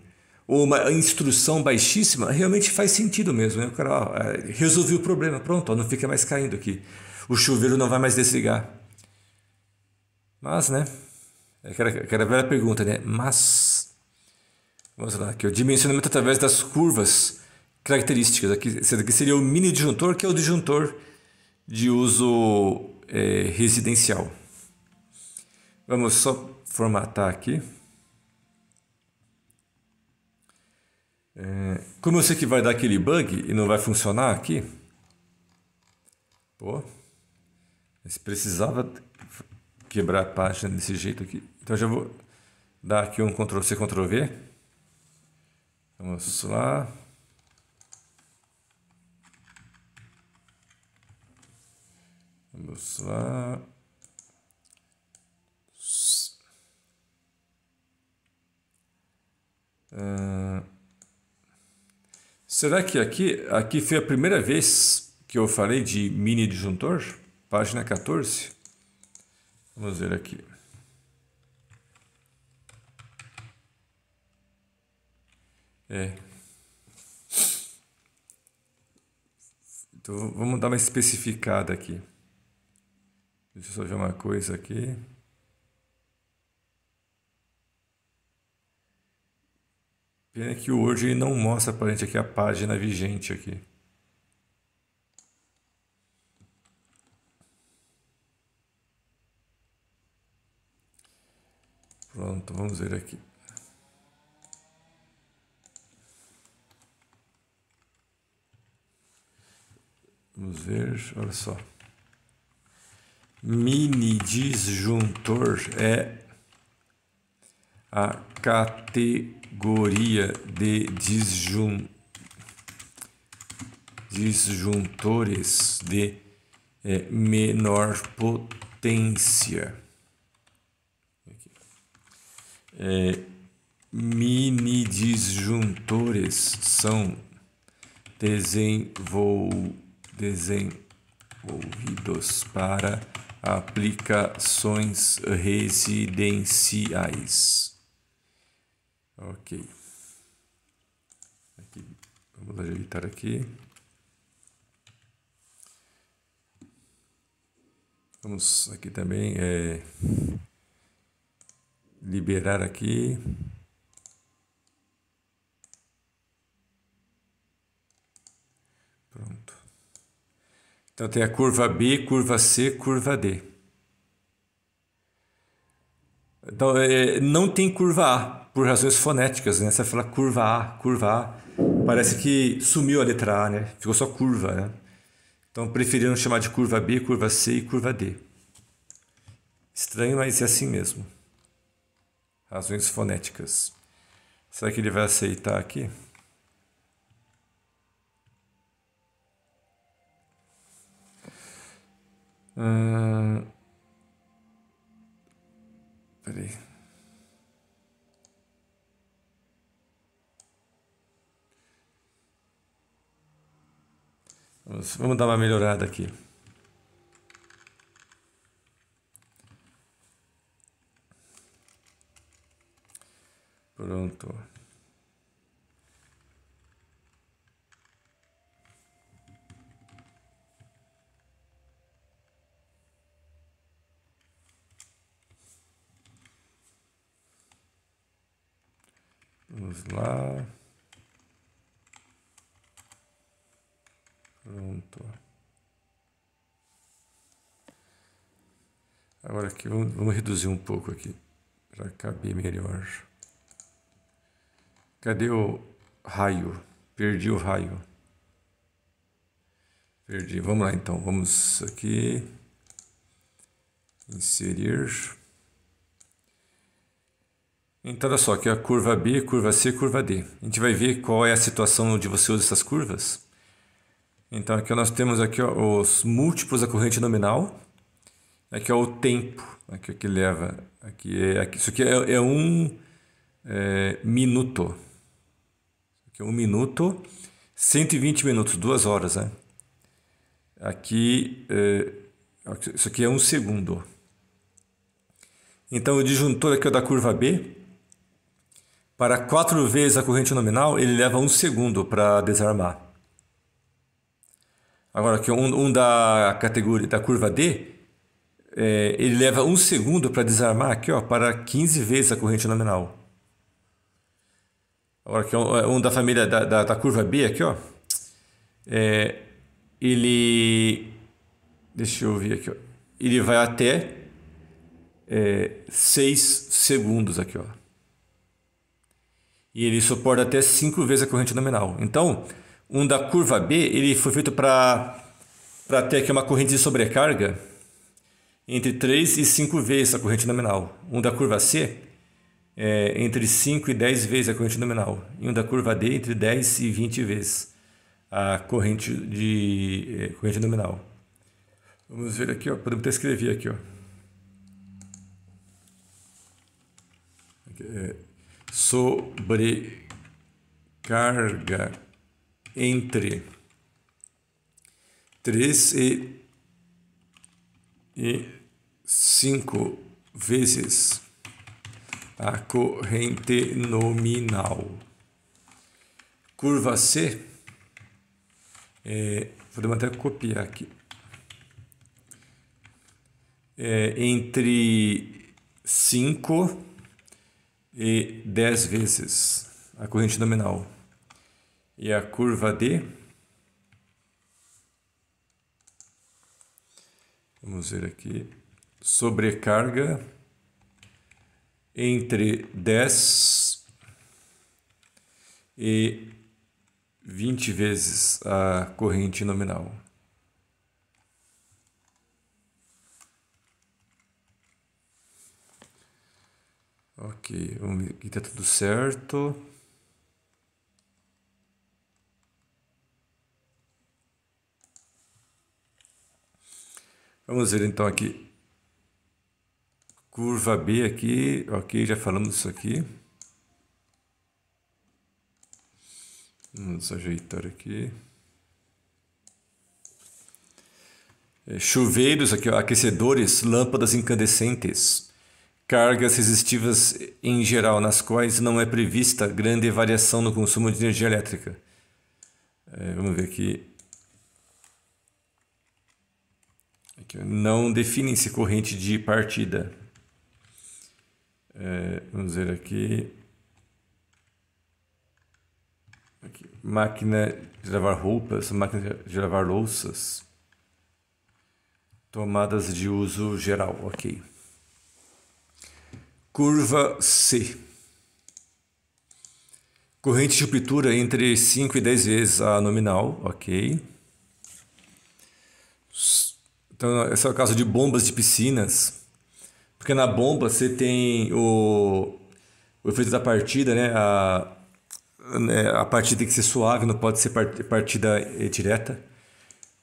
ou uma instrução baixíssima, realmente faz sentido mesmo, né? O cara, ó, é, resolvi o problema, pronto, ó, não fica mais caindo aqui. O chuveiro não vai mais desligar. Mas, né? É aquela, aquela velha pergunta, né? Mas Vamos lá, aqui, o dimensionamento através das curvas características. Aqui, esse daqui seria o mini disjuntor, que é o disjuntor de uso é, residencial. Vamos só formatar aqui. É, como eu sei que vai dar aquele bug e não vai funcionar aqui, pô, se precisava quebrar a página desse jeito aqui. Então já vou dar aqui um Ctrl C, Ctrl V. Vamos lá. Vamos lá. Ah, será que aqui, aqui foi a primeira vez que eu falei de mini disjuntor? Página 14. Vamos ver aqui. É. Então, vamos dar uma especificada aqui. Deixa eu só ver uma coisa aqui. Pena que o Word não mostra para a gente aqui a página vigente aqui. Pronto, vamos ver aqui. Vamos ver, olha só. Mini disjuntor é a categoria de disjun... disjuntores de é, menor potência. É, mini disjuntores são desenvolvidos desenvolvidos para aplicações residenciais. Ok. Aqui, vamos ajeitar aqui. Vamos aqui também é, liberar aqui. Então tem a curva B, curva C, curva D. Então, é, não tem curva A, por razões fonéticas, né? Você fala curva A, curva A. Parece que sumiu a letra A, né? Ficou só curva, né? Então preferiram chamar de curva B, curva C e curva D. Estranho, mas é assim mesmo. Razões fonéticas. Será que ele vai aceitar aqui? Uh... Peraí. vamos dar uma melhorada aqui. Pronto. Vamos lá. Pronto. Agora aqui vamos, vamos reduzir um pouco aqui para caber melhor. Cadê o raio? Perdi o raio. Perdi. Vamos lá então. Vamos aqui. Inserir. Então, olha só, aqui a curva B, curva C, curva D. A gente vai ver qual é a situação onde você usa essas curvas. Então, aqui nós temos aqui ó, os múltiplos da corrente nominal. Aqui é o tempo aqui, que leva. Aqui é, aqui, isso aqui é, é um é, minuto. Isso aqui é um minuto. 120 minutos, duas horas, né? Aqui, é, isso aqui é um segundo. Então, o disjuntor aqui é da curva B, para quatro vezes a corrente nominal, ele leva um segundo para desarmar. Agora, aqui um, um, da categoria da curva D, é, ele leva um segundo para desarmar aqui, ó, para 15 vezes a corrente nominal. Agora, aqui um, é, um da família da, da, da, curva B aqui, ó, é, ele. Deixa eu ver aqui, ó. Ele vai até é, 6 segundos aqui, ó e ele suporta até 5 vezes a corrente nominal. Então, um da curva B, ele foi feito para ter aqui uma corrente de sobrecarga entre 3 e 5 vezes a corrente nominal. Um da curva C, é, entre 5 e 10 vezes a corrente nominal. E um da curva D, entre 10 e 20 vezes a corrente, de, é, corrente nominal. Vamos ver aqui, ó, podemos até escrever aqui. Ó. aqui é sobrecarga entre 3 e, cinco 5 vezes a corrente nominal. Curva C, é, podemos até copiar aqui, é, entre 5 e 10 vezes a corrente nominal. E a curva D, vamos ver aqui, sobrecarga entre 10 e 20 vezes a corrente nominal. Ok, vamos ver aqui tá tudo certo. Vamos ver então aqui. Curva B aqui, ok, já falamos isso aqui. Vamos ajeitar aqui. É, chuveiros aqui, ó, aquecedores, lâmpadas incandescentes cargas resistivas em geral, nas quais não é prevista grande variação no consumo de energia elétrica. É, vamos ver aqui. aqui não definem-se corrente de partida. É, vamos ver aqui. aqui. Máquina de lavar roupas, máquina de lavar louças. Tomadas de uso geral, ok. Curva C. Corrente de ruptura entre 5 e 10 vezes a nominal, ok. Então, esse é o caso de bombas de piscinas. Porque na bomba você tem o, o efeito da partida, né? A, né, a partida tem que ser suave, não pode ser partida eh, direta.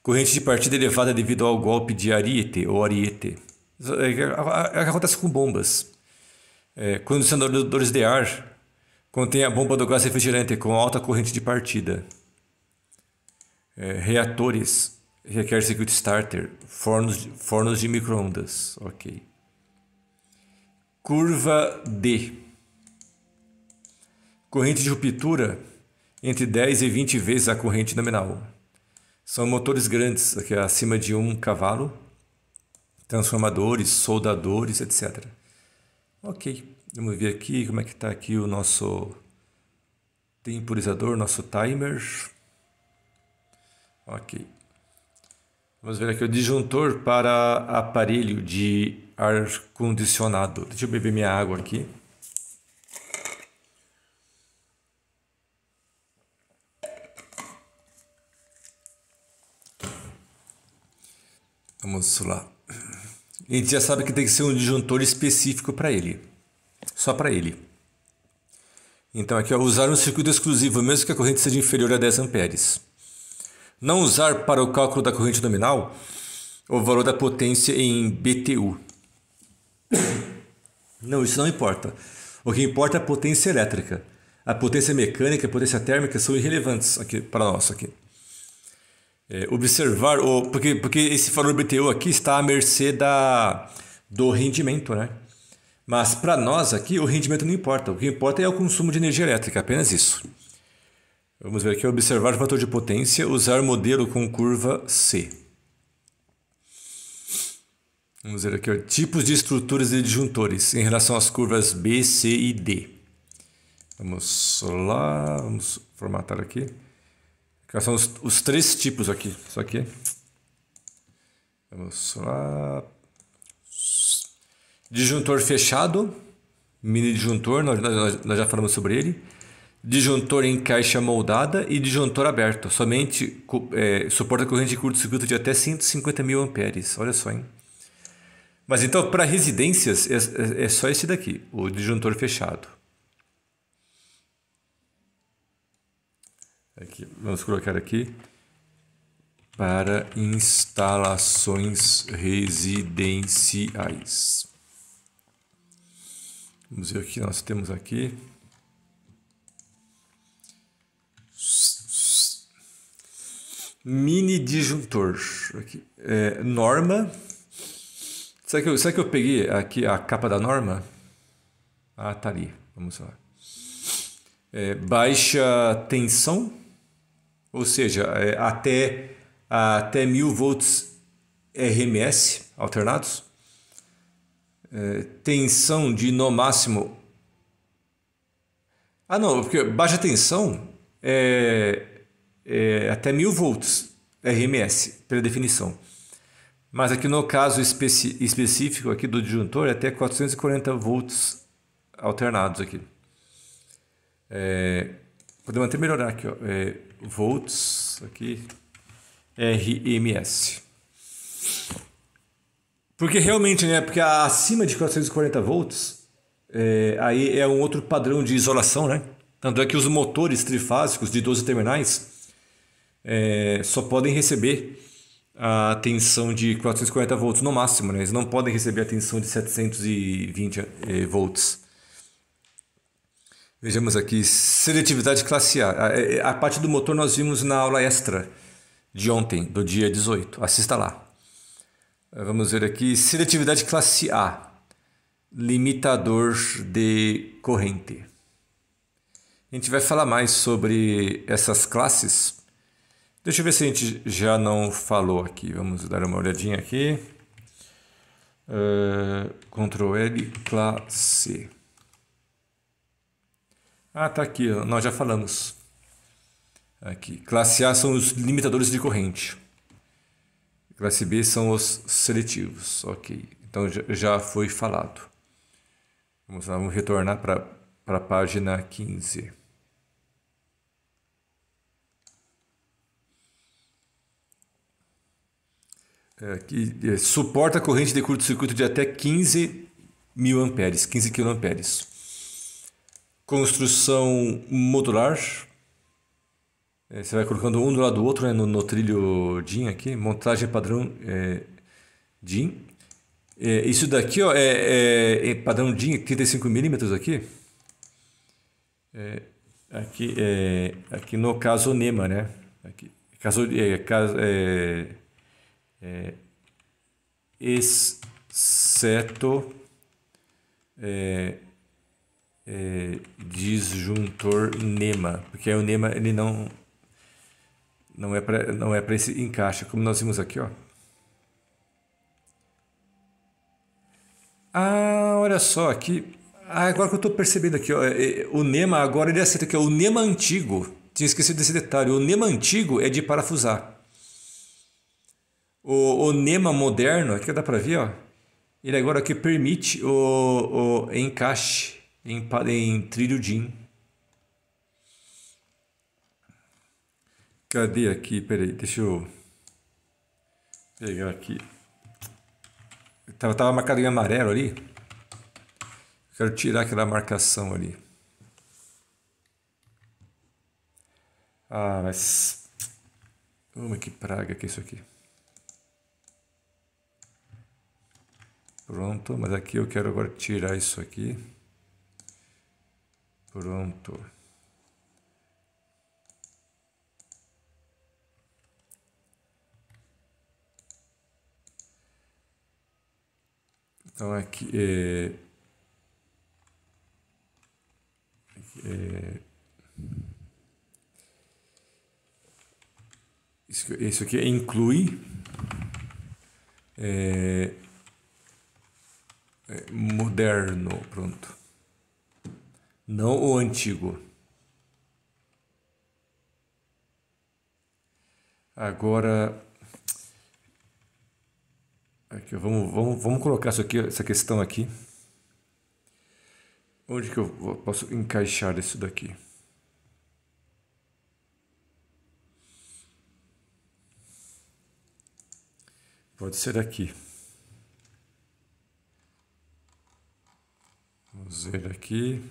Corrente de partida elevada devido ao golpe de ariete ou ariete. É o é, que é, acontece com bombas. É, de ar contém a bomba do gás refrigerante com alta corrente de partida. É, reatores requer circuit starter, fornos, fornos de microondas, ok. Curva D. Corrente de ruptura entre 10 e 20 vezes a corrente nominal. São motores grandes, aqui acima de um cavalo, transformadores, soldadores, etc. Ok, vamos ver aqui como é que está aqui o nosso temporizador, nosso timer. Ok. Vamos ver aqui o disjuntor para aparelho de ar condicionado. Deixa eu beber minha água aqui. Vamos lá. A gente já sabe que tem que ser um disjuntor específico para ele, só para ele. Então aqui, ó, usar um circuito exclusivo, mesmo que a corrente seja inferior a 10 amperes. Não usar para o cálculo da corrente nominal o valor da potência em BTU. Não, isso não importa. O que importa é a potência elétrica. A potência mecânica e a potência térmica são irrelevantes aqui para nós aqui é, observar o porque porque esse valor BTU aqui está à mercê da do rendimento, né? Mas para nós aqui o rendimento não importa. O que importa é o consumo de energia elétrica, apenas isso. Vamos ver aqui observar o fator de potência, usar modelo com curva C. Vamos ver aqui, ó, tipos de estruturas de disjuntores em relação às curvas B, C e D. Vamos lá, vamos formatar aqui. Que são os, os três tipos aqui. Isso aqui. Vamos lá. Disjuntor fechado. Mini disjuntor, nós, nós, nós já falamos sobre ele. Disjuntor em caixa moldada e disjuntor aberto. Somente é, suporta corrente de curto-circuito de até 150 mil amperes. Olha só, hein? Mas então, para residências, é, é, é só esse daqui, o disjuntor fechado. Aqui, vamos colocar aqui para instalações residenciais. Vamos ver o que nós temos aqui. Mini disjuntor. Aqui. É, norma. Será que, eu, será que eu peguei aqui a capa da norma? Ah, tá ali. Vamos lá. É, baixa tensão ou seja, é, até, até 1000 volts RMS alternados, é, tensão de no máximo. Ah, não, porque baixa tensão é, é até 1000 volts RMS, pela definição. Mas aqui no caso específico aqui do disjuntor é até 440 volts alternados aqui. É, Podemos até melhorar aqui, ó. É, volts aqui, RMS. Porque realmente, né? Porque acima de 440 volts, é, aí é um outro padrão de isolação, né? Tanto é que os motores trifásicos de 12 terminais é, só podem receber a tensão de 440 volts no máximo, né? Eles não podem receber a tensão de 720 é, volts. Vejamos aqui, seletividade classe A. A, é, é, a parte do motor nós vimos na aula extra de ontem, do dia 18. Assista lá. É, vamos ver aqui, seletividade classe A, limitador de corrente. A gente vai falar mais sobre essas classes. Deixa eu ver se a gente já não falou aqui. Vamos dar uma olhadinha aqui. Uh, Ctrl L, classe. Ah, tá aqui, nós já falamos. Aqui. Classe A são os limitadores de corrente. Classe B são os seletivos. Ok, então já foi falado. Vamos lá, vamos retornar para a página 15. É, que é, suporta corrente de curto-circuito de até 15 mil amperes, 15 quiloamperes construção modular. É, você vai colocando um do lado do outro né, no, no trilho DIN aqui, montagem padrão é, DIN. É, isso daqui ó, é, é, é padrão DIN 35mm aqui. É, aqui, é, aqui no caso NEMA, né? Aqui, caso, é, caso, é, é, exceto... É, é, disjuntor nema, porque o nema ele não não é para não é para esse encaixe, como nós vimos aqui, ó. Ah, olha só aqui. Ah, agora que eu estou percebendo aqui, ó, eh, eh, o nema agora ele aceita que o nema antigo. Tinha esquecido desse detalhe. O nema antigo é de parafusar. O, o nema moderno, aqui dá para ver, ó. Ele agora que permite o, o encaixe em, em trilho Cadê aqui? Peraí, deixa eu pegar aqui. tava, tava marcado em amarelo ali. quero tirar aquela marcação ali. Ah, mas. Uma que praga que é isso aqui. Pronto, mas aqui eu quero agora tirar isso aqui. Pronto. Então aqui é, é isso, isso aqui é inclui é, é, moderno, pronto não o antigo. Agora, aqui, vamos, vamos, vamos colocar isso aqui, essa questão aqui. Onde que eu posso encaixar isso daqui? Pode ser aqui. Vamos ver aqui.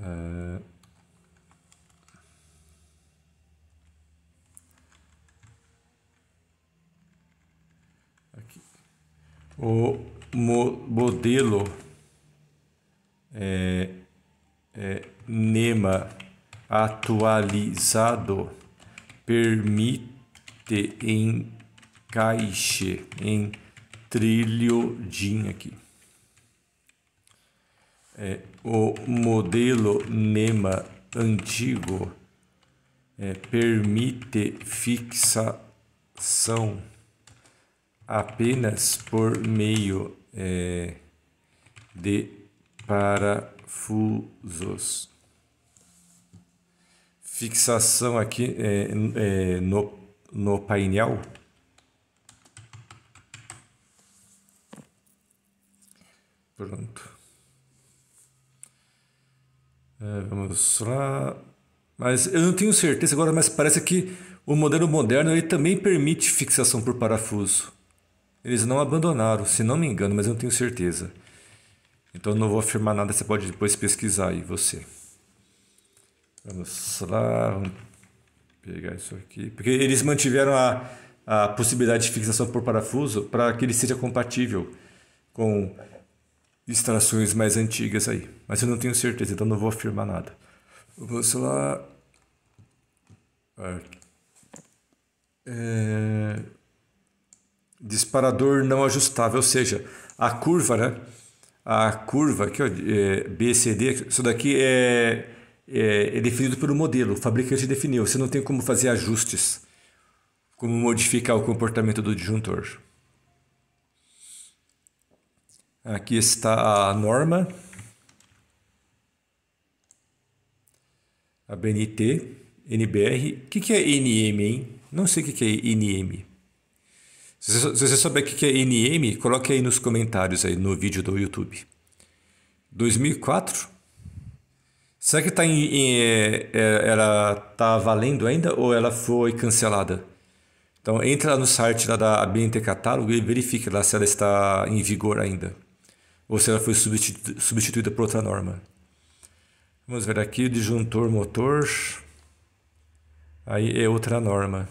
Ah, aqui. O mo modelo é, é, NEMA atualizado permite encaixe em trilho DIN aqui. É, o modelo Nema antigo é, permite fixação apenas por meio é, de parafusos. Fixação aqui é, é no, no painel. Pronto. É, vamos lá. Mas eu não tenho certeza agora, mas parece que o modelo moderno ele também permite fixação por parafuso. Eles não abandonaram, se não me engano, mas eu não tenho certeza. Então não vou afirmar nada, você pode depois pesquisar aí você. Vamos lá, vamos pegar isso aqui. Porque eles mantiveram a, a possibilidade de fixação por parafuso para que ele seja compatível com extrações mais antigas aí. Mas eu não tenho certeza, então não vou afirmar nada. Vou Vamos lá. É... Disparador não ajustável, ou seja, a curva, né? A curva aqui, ó, é, BCD, isso daqui é, é, é definido pelo modelo, o fabricante definiu. Você não tem como fazer ajustes, como modificar o comportamento do disjuntor. Aqui está a norma, a BNT, NBR. O que, que é NM, hein? Não sei o que, que é NM. Se você souber o que, que é NM, coloque aí nos comentários aí no vídeo do YouTube. 2004? Será que tá em, em, é, é, ela tá valendo ainda ou ela foi cancelada? Então entre lá no site lá da ABNT Catálogo e verifique lá se ela está em vigor ainda ou se ela foi substitu substituída por outra norma. Vamos ver aqui o disjuntor motor. Aí é outra norma.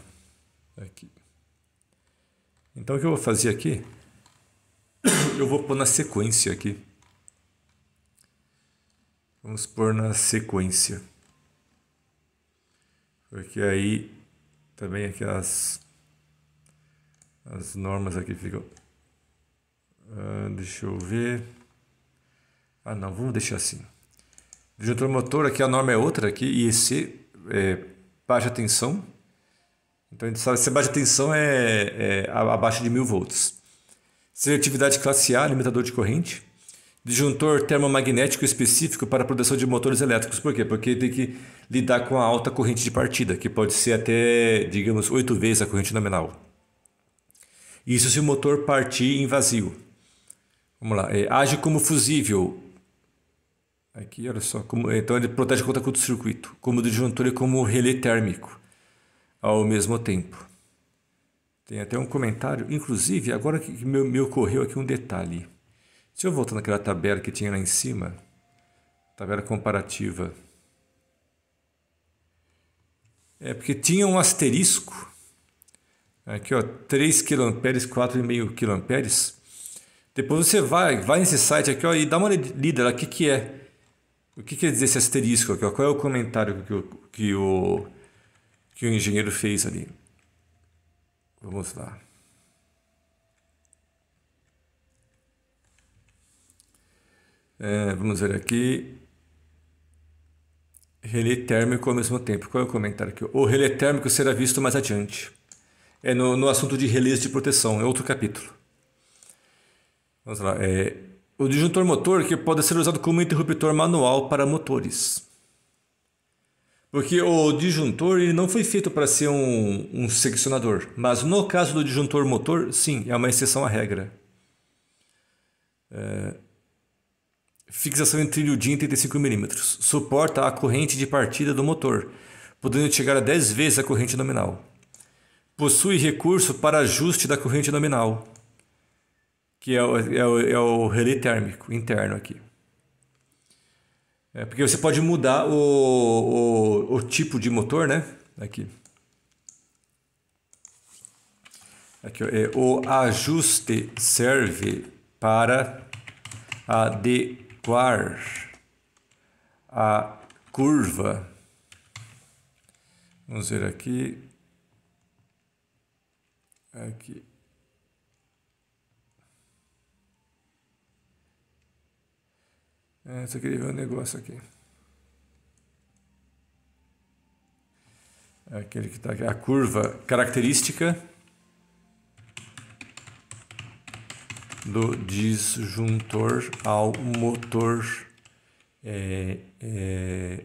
Aqui. Então o que eu vou fazer aqui? Eu vou pôr na sequência aqui. Vamos pôr na sequência. Porque aí também aqui as, as normas aqui ficam ah, deixa eu ver. Ah, não, vamos deixar assim. Disjuntor motor, aqui a norma é outra, aqui, IEC, é, baixa tensão. Então a gente sabe se baixa tensão é, é abaixo de 1000 volts. Seletividade classe A, limitador de corrente. Disjuntor termomagnético específico para produção de motores elétricos. Por quê? Porque tem que lidar com a alta corrente de partida, que pode ser até, digamos, oito vezes a corrente nominal. Isso se o motor partir em vazio. Vamos lá. É, age como fusível. Aqui, olha só. Como, é, então ele protege contra curto-circuito, como disjuntor e como relé térmico ao mesmo tempo. Tem até um comentário. Inclusive, agora que me, me ocorreu aqui um detalhe. Se eu voltar naquela tabela que tinha lá em cima, tabela comparativa. É porque tinha um asterisco. Aqui, ó, 3 kA, 4,5 kA. Depois você vai, vai nesse site aqui ó, e dá uma lida lá, o que, que é. O que quer dizer esse asterisco aqui? Ó, qual é o comentário que o, que o, que o engenheiro fez ali? Vamos lá. É, vamos ver aqui. Relé térmico ao mesmo tempo. Qual é o comentário aqui? O relé térmico será visto mais adiante. É no, no assunto de relés de proteção, é outro capítulo. Vamos lá. É, o disjuntor motor que pode ser usado como interruptor manual para motores. Porque o disjuntor ele não foi feito para ser um, um seccionador, mas no caso do disjuntor motor, sim, é uma exceção à regra. É... Fixação em trilho e 35 mm. Suporta a corrente de partida do motor, podendo chegar a 10 vezes a corrente nominal. Possui recurso para ajuste da corrente nominal que é o, é o, é o relé térmico interno aqui. É porque você pode mudar o, o, o, tipo de motor, né? Aqui. Aqui é, o ajuste serve para adequar a curva. Vamos ver aqui. Aqui. É, só queria ver um negócio aqui. É aquele que está aqui, a curva característica do disjuntor ao motor é, é,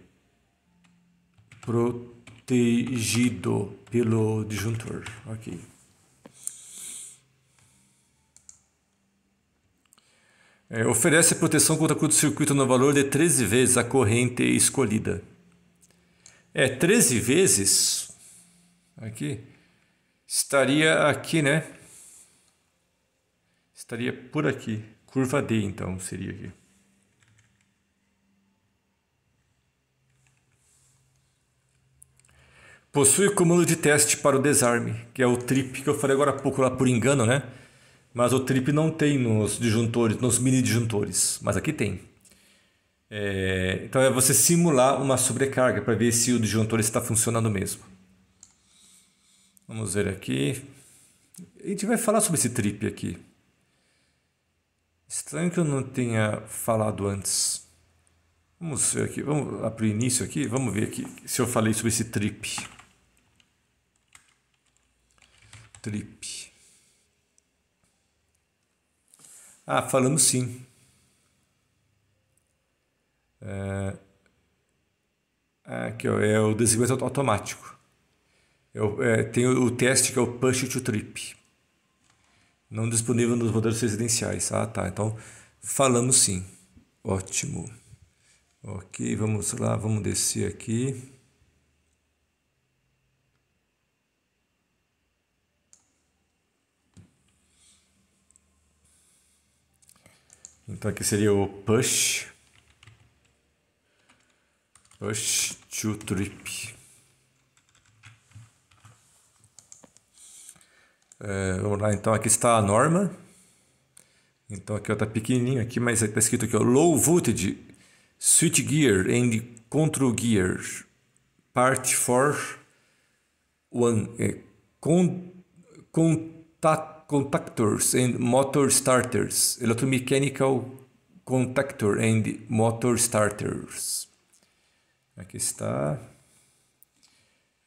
protegido pelo disjuntor. Ok. É, oferece proteção contra curto-circuito no valor de 13 vezes a corrente escolhida. É, 13 vezes. Aqui. Estaria aqui, né? Estaria por aqui. Curva D, então, seria aqui. Possui comando de teste para o desarme, que é o trip que eu falei agora há pouco lá por engano, né? Mas o trip não tem nos disjuntores, nos mini disjuntores, mas aqui tem. É, então é você simular uma sobrecarga para ver se o disjuntor está funcionando mesmo. Vamos ver aqui. A gente vai falar sobre esse trip aqui. Estranho que eu não tenha falado antes. Vamos ver aqui, vamos para o início aqui, vamos ver aqui se eu falei sobre esse trip. Trip. Ah, falamos sim. É, é, aqui ó, é o desenvolvimento automático. Eu, é, tem o, teste que é o Push to Trip. Não disponível nos modelos residenciais. Ah, tá. Então, falamos sim. Ótimo. Ok, vamos lá, vamos descer aqui. Então aqui seria o push. Push to trip. É, vamos lá, então aqui está a norma. Então aqui está pequenininho aqui, mas está escrito aqui ó, low voltage switch gear and control gear part 4 one é, con, contact Contactors and Motor Starters, Electromechanical Contactor and Motor Starters. Aqui está.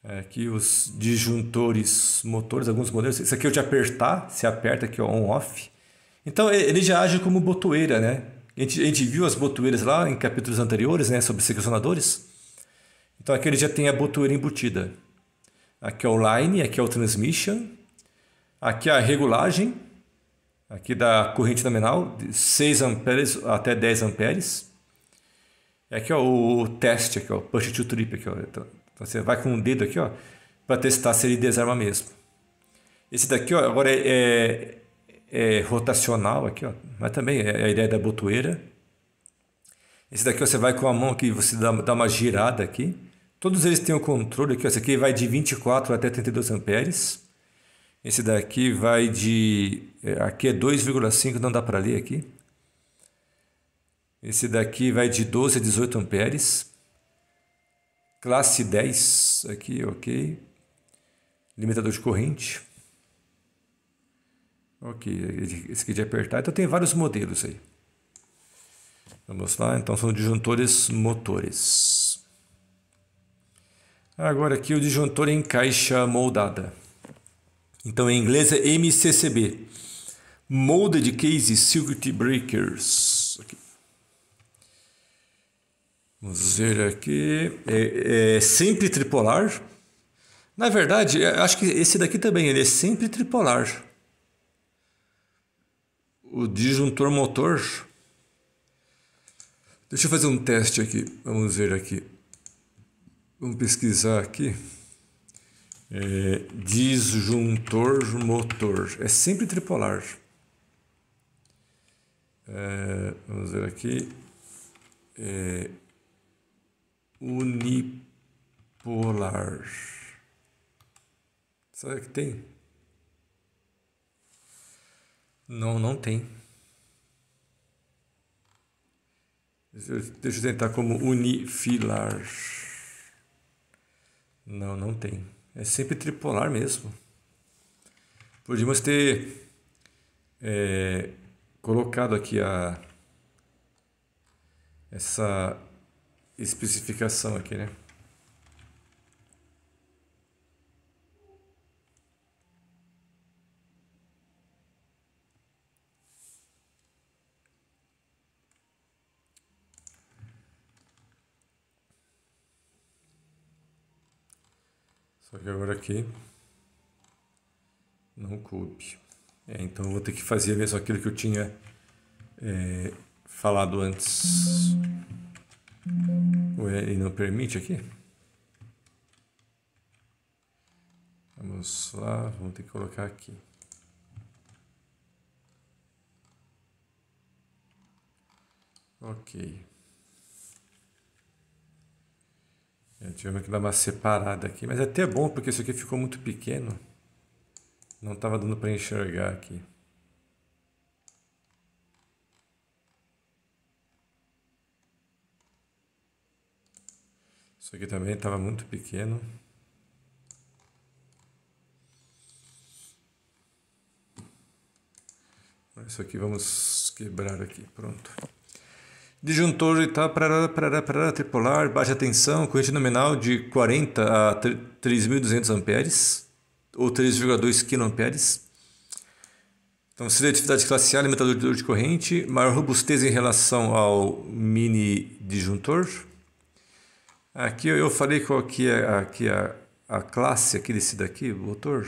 Aqui os disjuntores motores, alguns modelos. Isso aqui eu te apertar, se aperta aqui on-off. Então ele já age como botoeira, né? A gente, a gente viu as botoeiras lá em capítulos anteriores, né? Sobre seccionadores. Então aqui ele já tem a botoeira embutida. Aqui é o line, aqui é o transmission. Aqui é a regulagem, aqui da corrente nominal, de 6 amperes até 10 amperes. Aqui é ó, o teste, aqui, ó, push to trip. Aqui, ó. Então, então você vai com o dedo aqui ó, para testar se ele desarma mesmo. Esse daqui ó, agora é, é, é rotacional, aqui, ó, mas também é, é a ideia da botoeira. Esse daqui ó, você vai com a mão aqui, você dá, dá uma girada aqui. Todos eles têm o um controle aqui, ó, esse aqui vai de 24 até 32 amperes. Esse daqui vai de. É, aqui é 2,5, não dá para ler aqui. Esse daqui vai de 12 a 18 amperes. Classe 10, aqui, ok. Limitador de corrente. Ok, esse aqui de apertar. Então tem vários modelos aí. Vamos lá, então são disjuntores motores. Agora aqui o disjuntor em caixa moldada. Então em inglês é MCCB. Molded Case Circuit Breakers. Aqui. Vamos ver aqui. É, é sempre tripolar. Na verdade, é, acho que esse daqui também, ele é sempre tripolar. O disjuntor motor. Deixa eu fazer um teste aqui. Vamos ver aqui. Vamos pesquisar aqui é, disjuntor motor. É sempre tripolar. É, vamos ver aqui. É, unipolar. Será que tem? Não, não tem. Deixa eu tentar como unifilar. Não, não tem. É sempre tripolar mesmo. Podíamos ter é, colocado aqui a essa especificação aqui, né? Só que agora aqui não coube. É, então eu vou ter que fazer mesmo aquilo que eu tinha é, falado antes. Ué, ele não permite aqui? Vamos lá, vamos ter que colocar aqui. Ok. Eu tive que dar uma separada aqui, mas é até bom porque isso aqui ficou muito pequeno. Não estava dando para enxergar aqui. Isso aqui também estava muito pequeno. Isso aqui vamos quebrar aqui, pronto. Disjuntor e tal, parará, parará, parará, tripolar, baixa tensão, corrente nominal de 40 a 3.200 amperes, ou 3,2 kA. Então, seletividade classe A, limitador de corrente, maior robustez em relação ao mini disjuntor. Aqui eu falei qual que é aqui a, é a classe aqui desse daqui, motor.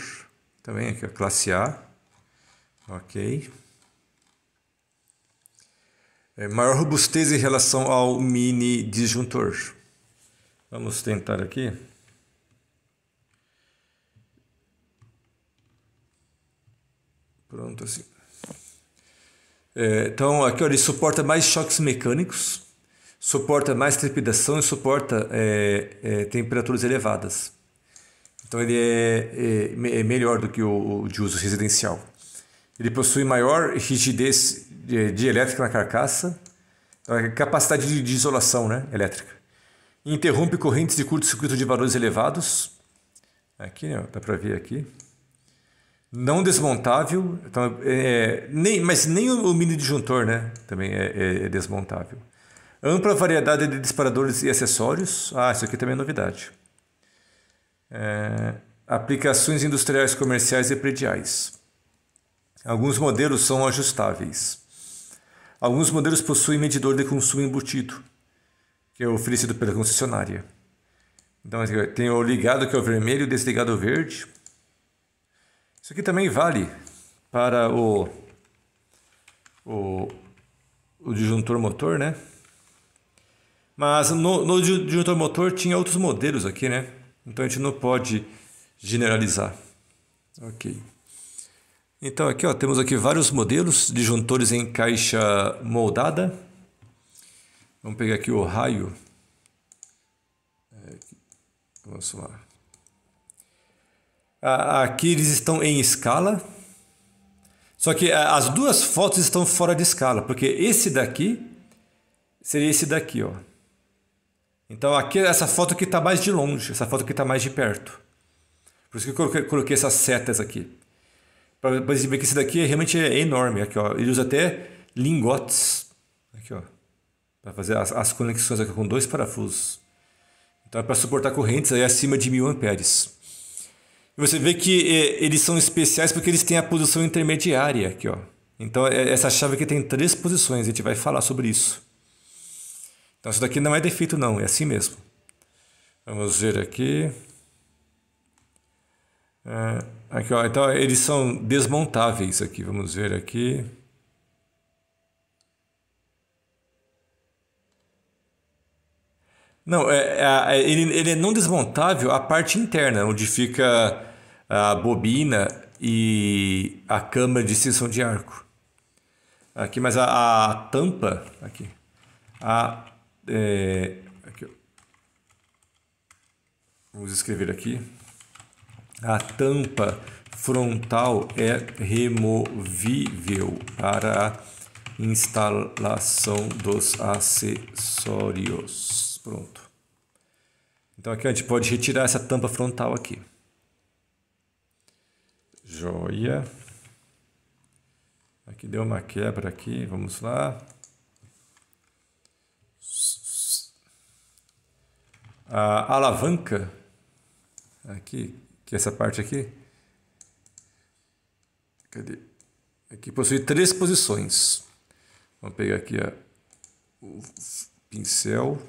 Também aqui a classe A. Ok. É, maior robustez em relação ao mini disjuntor. Vamos tentar aqui. Pronto, assim. É, então, aqui ele suporta mais choques mecânicos, suporta mais trepidação e suporta é, é, temperaturas elevadas. Então, ele é, é, é melhor do que o, o de uso residencial. Ele possui maior rigidez dielétrica na carcaça, capacidade de isolação né, elétrica. Interrompe correntes de curto-circuito de valores elevados. Aqui, né, dá para ver aqui. Não desmontável, então, é, é, nem, mas nem o mini disjuntor né, também é, é, é desmontável. Ampla variedade de disparadores e acessórios. Ah, isso aqui também é novidade. É, aplicações industriais, comerciais e prediais. Alguns modelos são ajustáveis. Alguns modelos possuem medidor de consumo embutido, que é oferecido pela concessionária. Então, tem o ligado que é o vermelho, o desligado o verde. Isso aqui também vale para o, o, o disjuntor motor, né? Mas no, no disjuntor motor tinha outros modelos aqui, né? Então a gente não pode generalizar. Ok. Então aqui ó, temos aqui vários modelos de juntores em caixa moldada. Vamos pegar aqui o raio. É, Vamos lá. Aqui eles estão em escala. Só que as duas fotos estão fora de escala, porque esse daqui seria esse daqui, ó. Então aqui essa foto que está mais de longe, essa foto que está mais de perto. Por isso que eu coloquei, coloquei essas setas aqui. Pra você ver que esse daqui é realmente é enorme. Aqui, ó. Ele usa até lingotes. Aqui, ó. Para fazer as, as conexões aqui com dois parafusos. Então é para suportar correntes aí acima de mil amperes. E você vê que é, eles são especiais porque eles têm a posição intermediária aqui, ó. Então é, essa chave aqui tem três posições, a gente vai falar sobre isso. Então isso daqui não é defeito não, é assim mesmo. Vamos ver aqui. É... Aqui, ó, então eles são desmontáveis aqui. Vamos ver aqui. Não, é, é, é, ele, ele é não desmontável a parte interna, onde fica a bobina e a câmara de extensão de arco. Aqui, mas a, a tampa, aqui, a, é, aqui, vamos escrever aqui. A tampa frontal é removível para a instalação dos acessórios. Pronto. Então aqui a gente pode retirar essa tampa frontal aqui. Joia. Aqui deu uma quebra aqui, vamos lá. A alavanca aqui que é essa parte aqui. Cadê? Aqui possui três posições. Vamos pegar aqui a, o pincel.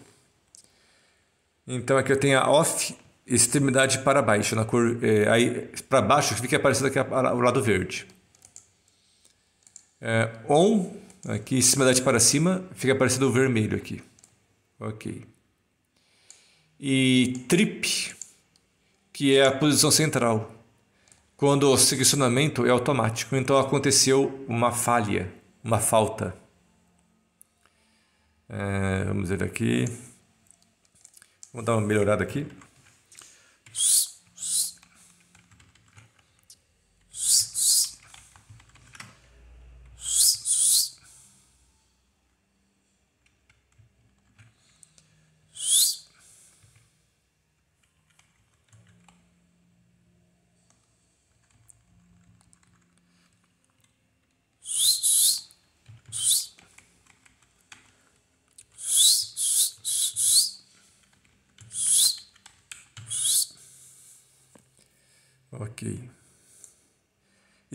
Então aqui eu tenho a off extremidade para baixo, na cor é, aí para baixo fica aparecendo aqui a, a, o lado verde. É, on aqui extremidade para cima fica aparecendo o vermelho aqui. Ok. E trip que é a posição central, quando o seccionamento é automático. Então aconteceu uma falha, uma falta. É, vamos ver aqui. vamos dar uma melhorada aqui.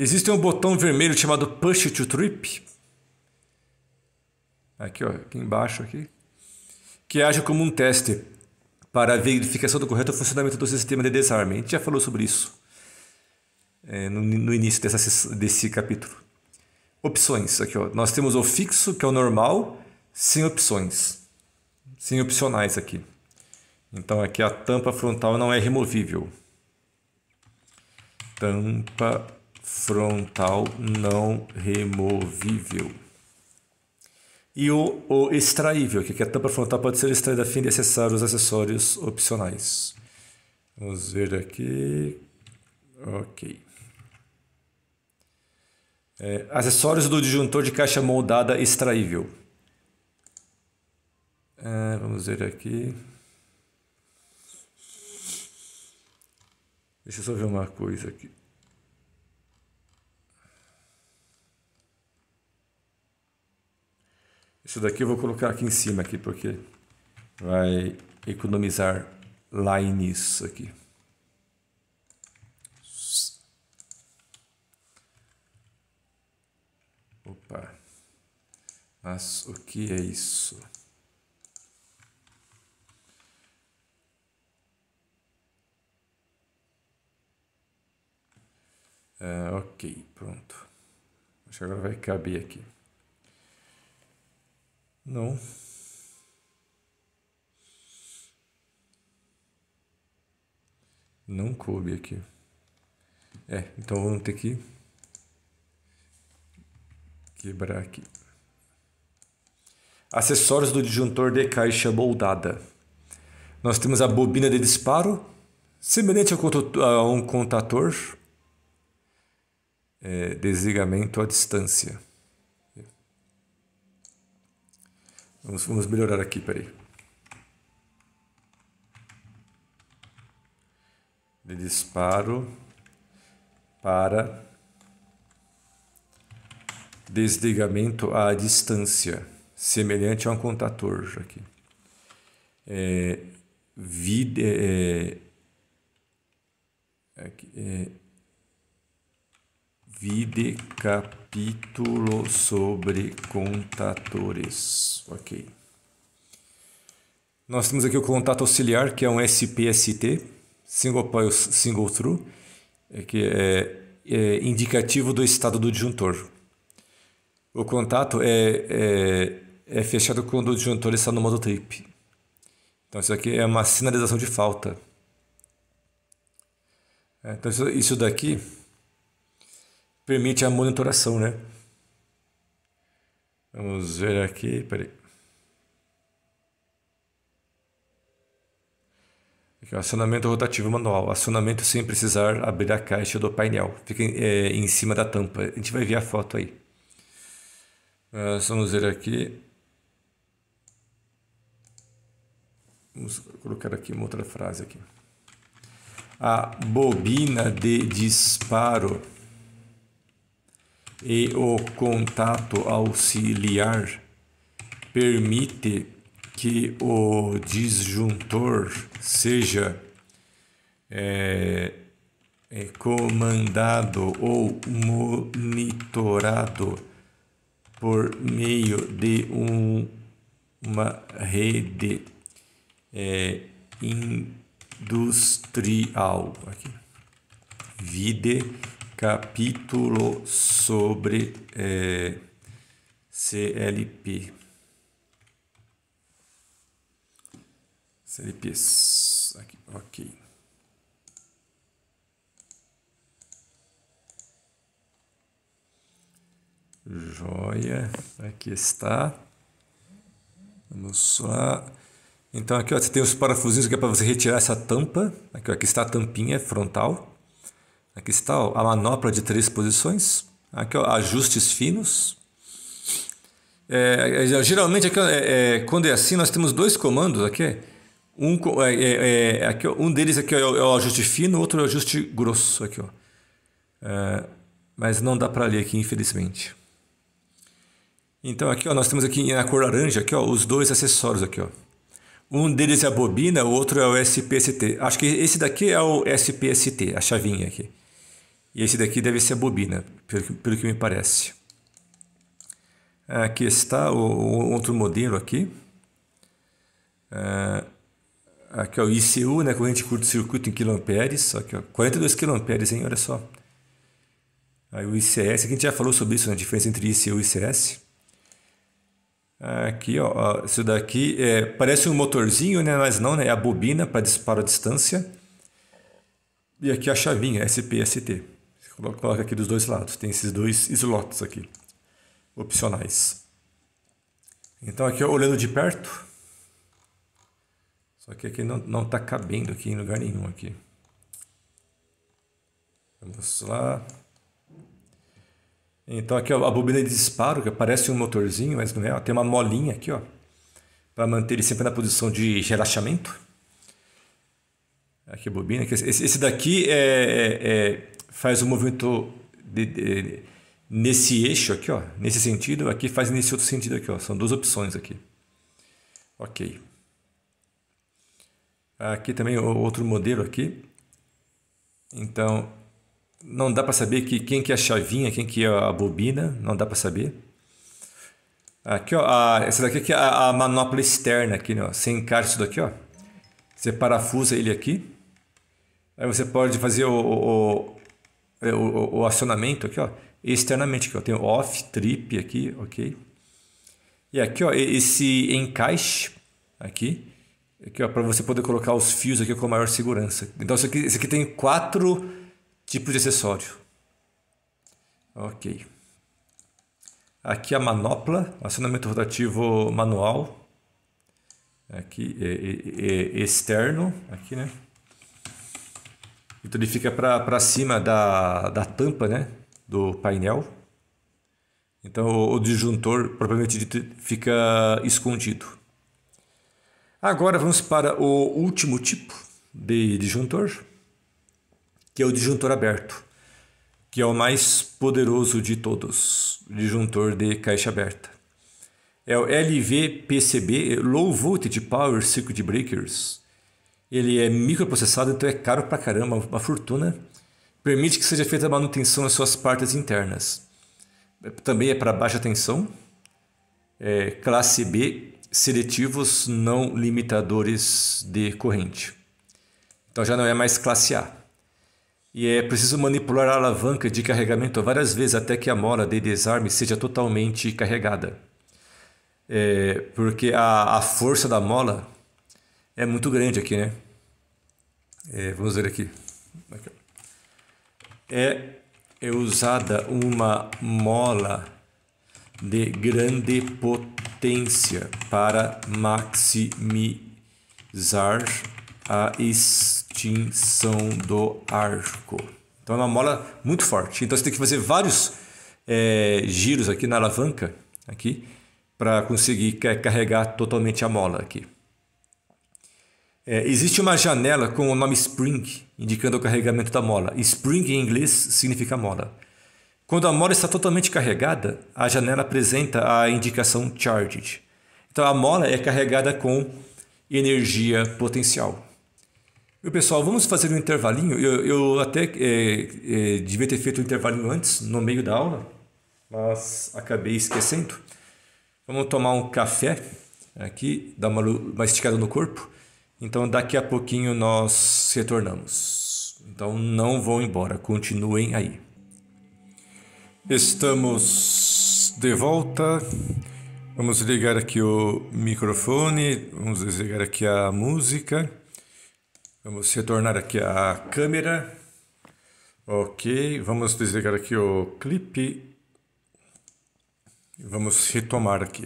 Existe um botão vermelho chamado Push to Trip. Aqui, ó, aqui embaixo aqui, que age como um teste para a verificação do correto funcionamento do sistema de desarme. A gente já falou sobre isso é, no, no, início dessa, desse capítulo. Opções aqui, ó. Nós temos o fixo, que é o normal, sem opções. Sem opcionais aqui. Então aqui a tampa frontal não é removível. Tampa frontal não removível. E o, o extraível, que é a tampa frontal pode ser extraída a fim de acessar os acessórios opcionais. Vamos ver aqui. Ok. É, acessórios do disjuntor de caixa moldada extraível. É, vamos ver aqui. Deixa eu só ver uma coisa aqui. Esse daqui eu vou colocar aqui em cima aqui, porque vai economizar lines aqui. Opa. Mas o que é isso? É, ok, pronto. Acho que agora vai caber aqui. Não. Não coube aqui. É, então vamos ter que quebrar aqui. Acessórios do disjuntor de caixa moldada. Nós temos a bobina de disparo, semelhante a um contator, é, desligamento à distância. Vamos, vamos melhorar aqui, peraí. De disparo para desligamento à distância, semelhante a um contator aqui. É, vid, é, é, aqui, é, Vide capítulo sobre contatores. Ok. Nós temos aqui o contato auxiliar, que é um SPST, Single Pile Single True, é que é, é indicativo do estado do disjuntor. O contato é, é, é fechado quando o disjuntor está no modo trip. Então isso aqui é uma sinalização de falta. É, então isso daqui permite a monitoração, né? Vamos ver aqui, peraí. Aqui, acionamento rotativo manual. Acionamento sem precisar abrir a caixa do painel. Fica é, em cima da tampa. A gente vai ver a foto aí. Uh, vamos ver aqui. Vamos colocar aqui uma outra frase aqui. A bobina de disparo e o contato auxiliar permite que o disjuntor seja é, é, comandado ou monitorado por meio de um, uma rede é, industrial. Aqui. Vide capítulo sobre é, CLP. CLPs. Aqui, ok. Joia. Aqui está. Vamos lá. Então aqui ó, você tem os parafusinhos que é para você retirar essa tampa. Aqui, ó, aqui está a tampinha frontal. Aqui está a manopla de três posições. Aqui, ó, ajustes finos. É, é geralmente, aqui, é, é, quando é assim, nós temos dois comandos aqui. Um, é, é, aqui, um deles aqui é, o, ajuste fino, outro é o ajuste grosso. Aqui, ó. mas não dá para ler aqui, infelizmente. Então aqui ó, nós temos aqui na cor laranja aqui, ó, os dois acessórios aqui. Ó. Um deles é a bobina, o outro é o SPST. Acho que esse daqui é o SPST, a chavinha aqui. E esse daqui deve ser a bobina, pelo que, pelo que me parece. Aqui está o, o outro modelo aqui. Uh, aqui é o ICU, né, corrente curto-circuito em quilamperes, aqui ó, 42 quilamperes, hein, olha só. Aí o ICS, aqui a gente já falou sobre isso, né, a diferença entre ICU e ICS. Aqui, ó, isso daqui é, parece um motorzinho, né, mas não, né, é a bobina para disparo à distância. E aqui a chavinha, SPST. Coloca aqui dos dois lados. Tem esses dois slots aqui, opcionais. Então aqui olhando de perto, só que aqui não, não tá cabendo aqui em lugar nenhum aqui. Vamos lá. Então aqui ó, a bobina de disparo, que parece um motorzinho, mas não é. Ó, tem uma molinha aqui, ó. Para manter ele sempre na posição de relaxamento. Aqui a bobina. Esse, esse daqui é, é, é faz o um movimento de, de, nesse eixo aqui, ó, nesse sentido, aqui faz nesse outro sentido aqui, ó. São duas opções aqui. Ok. Aqui também outro modelo aqui. Então, não dá para saber que quem que é a chavinha, quem que é a bobina, não dá para saber. Aqui, ó, a, essa daqui é a, a, manopla externa aqui, né? Ó. Você encaixa isso daqui, ó. Você parafusa ele aqui. Aí você pode fazer o, o, é, o, o, acionamento aqui, ó, externamente. Aqui, ó, tem o off, trip aqui, ok? E aqui, ó, esse encaixe aqui, aqui ó, para você poder colocar os fios aqui com maior segurança. Então, esse aqui, aqui tem quatro tipos de acessório. Ok. Aqui a manopla, acionamento rotativo manual. Aqui é, é, é externo, aqui, né? Então ele fica para cima da, da tampa né, do painel. Então o, o disjuntor propriamente dito fica escondido. Agora vamos para o último tipo de disjuntor, que é o disjuntor aberto, que é o mais poderoso de todos, o disjuntor de caixa aberta. É o LVPCB, Low Voltage Power Circuit Breakers, ele é microprocessado, então é caro pra caramba, uma fortuna. Permite que seja feita a manutenção nas suas partes internas. É, também é para baixa tensão. É classe B, seletivos não limitadores de corrente. Então já não é mais classe A. E é preciso manipular a alavanca de carregamento várias vezes até que a mola de desarme seja totalmente carregada. É, porque a, a força da mola é muito grande aqui, né? é, vamos ver aqui. É, é usada uma mola de grande potência para maximizar a extinção do arco. Então é uma mola muito forte. Então você tem que fazer vários é, giros aqui na alavanca aqui para conseguir carregar totalmente a mola aqui. É, existe uma janela com o nome spring, indicando o carregamento da mola. Spring em inglês significa mola. Quando a mola está totalmente carregada, a janela apresenta a indicação charged. Então a mola é carregada com energia potencial. Meu pessoal, vamos fazer um intervalinho. Eu, eu até é, é, devia ter feito um intervalinho antes, no meio da aula, mas acabei esquecendo. Vamos tomar um café aqui, dar uma, uma esticada no corpo então daqui a pouquinho nós retornamos. Então não vão embora, continuem aí. Estamos de volta. Vamos ligar aqui o microfone, vamos desligar aqui a música. Vamos retornar aqui a câmera. Ok, vamos desligar aqui o clipe. Vamos retomar aqui.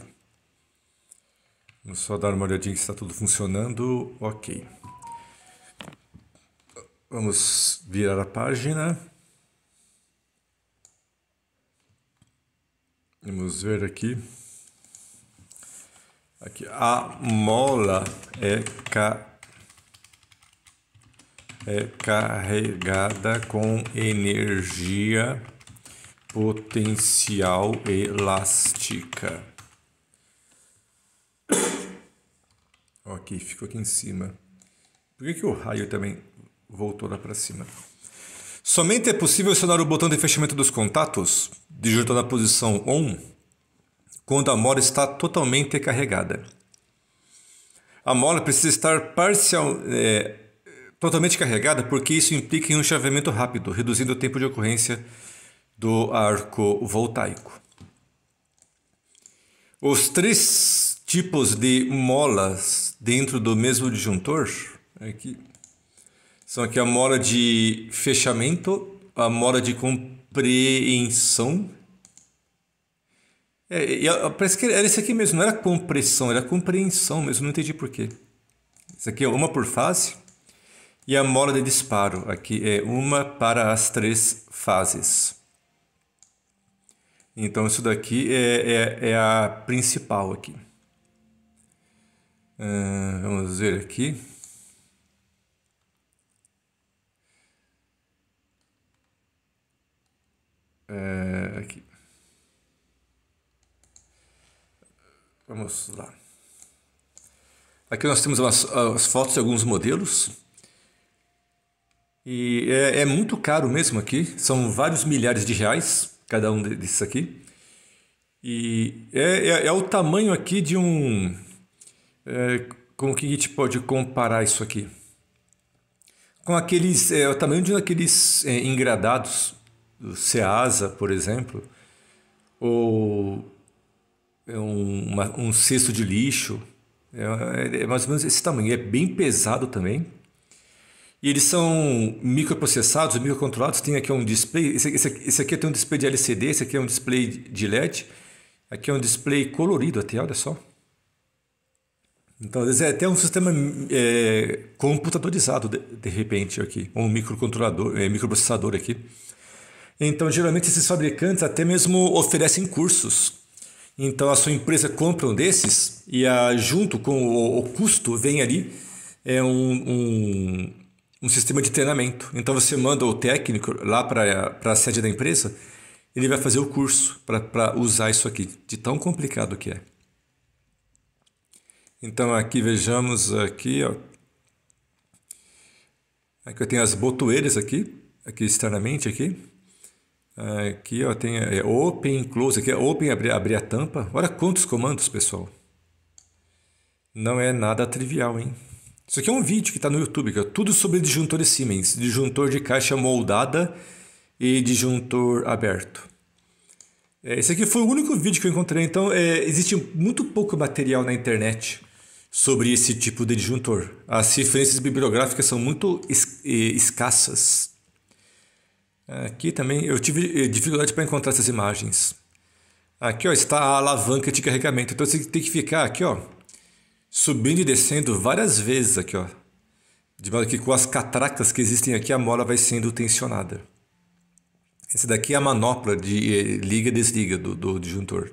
Vou só dar uma olhadinha se está tudo funcionando. Ok. Vamos virar a página. Vamos ver aqui. Aqui. A mola é, ca... é carregada com energia potencial elástica. Ok, ficou aqui em cima. Por que, que o raio também voltou lá para cima? Somente é possível acionar o botão de fechamento dos contatos, digitando a posição ON, quando a mola está totalmente carregada. A mola precisa estar parcial, é, totalmente carregada, porque isso implica em um chaveamento rápido, reduzindo o tempo de ocorrência do arco voltaico. Os três tipos de molas dentro do mesmo disjuntor. Aqui. Né, são aqui a mola de fechamento, a mola de compreensão. É, parece que era esse aqui mesmo, não era compressão, era compreensão mesmo, não entendi porquê. Isso aqui é uma por fase. E a mola de disparo, aqui é uma para as três fases. Então, isso daqui é, é, é a principal aqui. Uh, vamos ver aqui. Uh, aqui. Vamos lá. Aqui nós temos as, as fotos de alguns modelos. E é, é, muito caro mesmo aqui. São vários milhares de reais cada um desses aqui. E é, é, é o tamanho aqui de um é, com o que a gente pode comparar isso aqui? Com aqueles, é, o tamanho de aqueles é, engradados, o Ceasa, por exemplo, ou é um, uma, um cesto de lixo, é, é, é mais ou menos esse tamanho, é bem pesado também. E eles são microprocessados, microcontrolados. Tem aqui um display. Esse, esse, esse aqui tem um display de LCD, esse aqui é um display de LED. Aqui é um display colorido até, olha só. Então, às vezes é até um sistema é, computadorizado, de, de, repente, aqui, um microcontrolador, é, microprocessador aqui. Então, geralmente, esses fabricantes até mesmo oferecem cursos. Então, a sua empresa compra um desses e, a, junto com o, o custo, vem ali é um, um, um, sistema de treinamento. Então, você manda o técnico lá para a sede da empresa, ele vai fazer o curso para usar isso aqui, de tão complicado que é. Então aqui vejamos aqui, ó. Aqui eu tenho as botoeiras aqui, aqui externamente aqui. Aqui ó, tem é, open, close, aqui é open, abrir, abrir a tampa. Olha quantos comandos, pessoal. Não é nada trivial, hein? Isso aqui é um vídeo que está no YouTube, que é tudo sobre disjuntores Siemens. Disjuntor de caixa moldada e disjuntor aberto. É, esse aqui foi o único vídeo que eu encontrei, então é, existe muito pouco material na internet sobre esse tipo de disjuntor. As referências bibliográficas são muito es escassas. Aqui também eu tive eh, dificuldade para encontrar essas imagens. Aqui ó, está a alavanca de carregamento. Então você tem que ficar aqui, ó, subindo e descendo várias vezes aqui, ó. De modo que com as catracas que existem aqui, a mola vai sendo tensionada. Esse daqui é a manopla de eh, liga e desliga do, do disjuntor.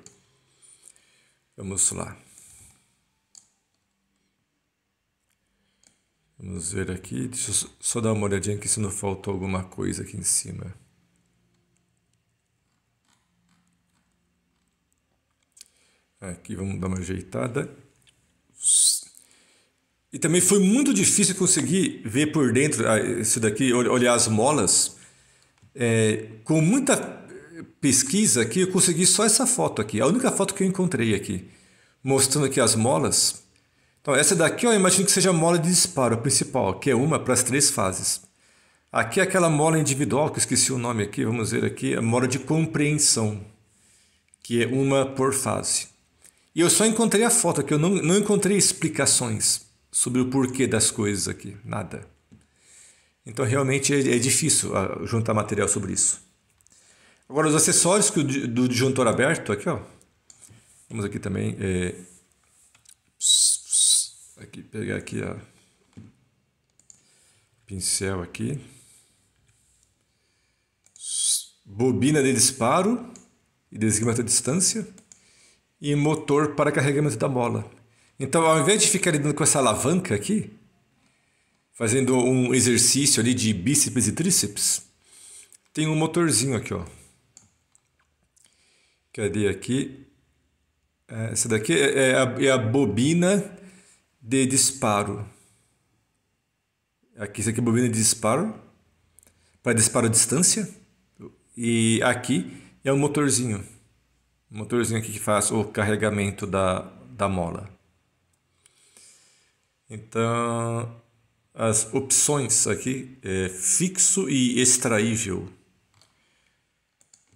Vamos lá. Vamos ver aqui. Deixa eu só dar uma olhadinha aqui se não faltou alguma coisa aqui em cima. Aqui vamos dar uma ajeitada. E também foi muito difícil conseguir ver por dentro ah, isso daqui, olhar as molas. É, com muita pesquisa aqui, eu consegui só essa foto aqui, a única foto que eu encontrei aqui, mostrando aqui as molas. Então, essa daqui eu imagino que seja a mola de disparo principal, que é uma para as três fases. Aqui é aquela mola individual, que eu esqueci o nome aqui, vamos ver aqui, a mola de compreensão, que é uma por fase. E eu só encontrei a foto aqui, eu não, não encontrei explicações sobre o porquê das coisas aqui, nada. Então realmente é, é difícil ah, juntar material sobre isso. Agora os acessórios que o, do disjuntor aberto, aqui ó, vamos aqui também, é, aqui pegar aqui a pincel aqui bobina de disparo e desligamento à distância e motor para carregamento da mola. Então, ao invés de ficar lidando com essa alavanca aqui, fazendo um exercício ali de bíceps e tríceps, tem um motorzinho aqui, ó. Cadê aqui? É, essa daqui é, é a, é a bobina de disparo. Aqui, isso aqui é bobina de disparo, para disparo à distância. E aqui é o motorzinho. O motorzinho aqui que faz o carregamento da, da mola. Então, as opções aqui é fixo e extraível.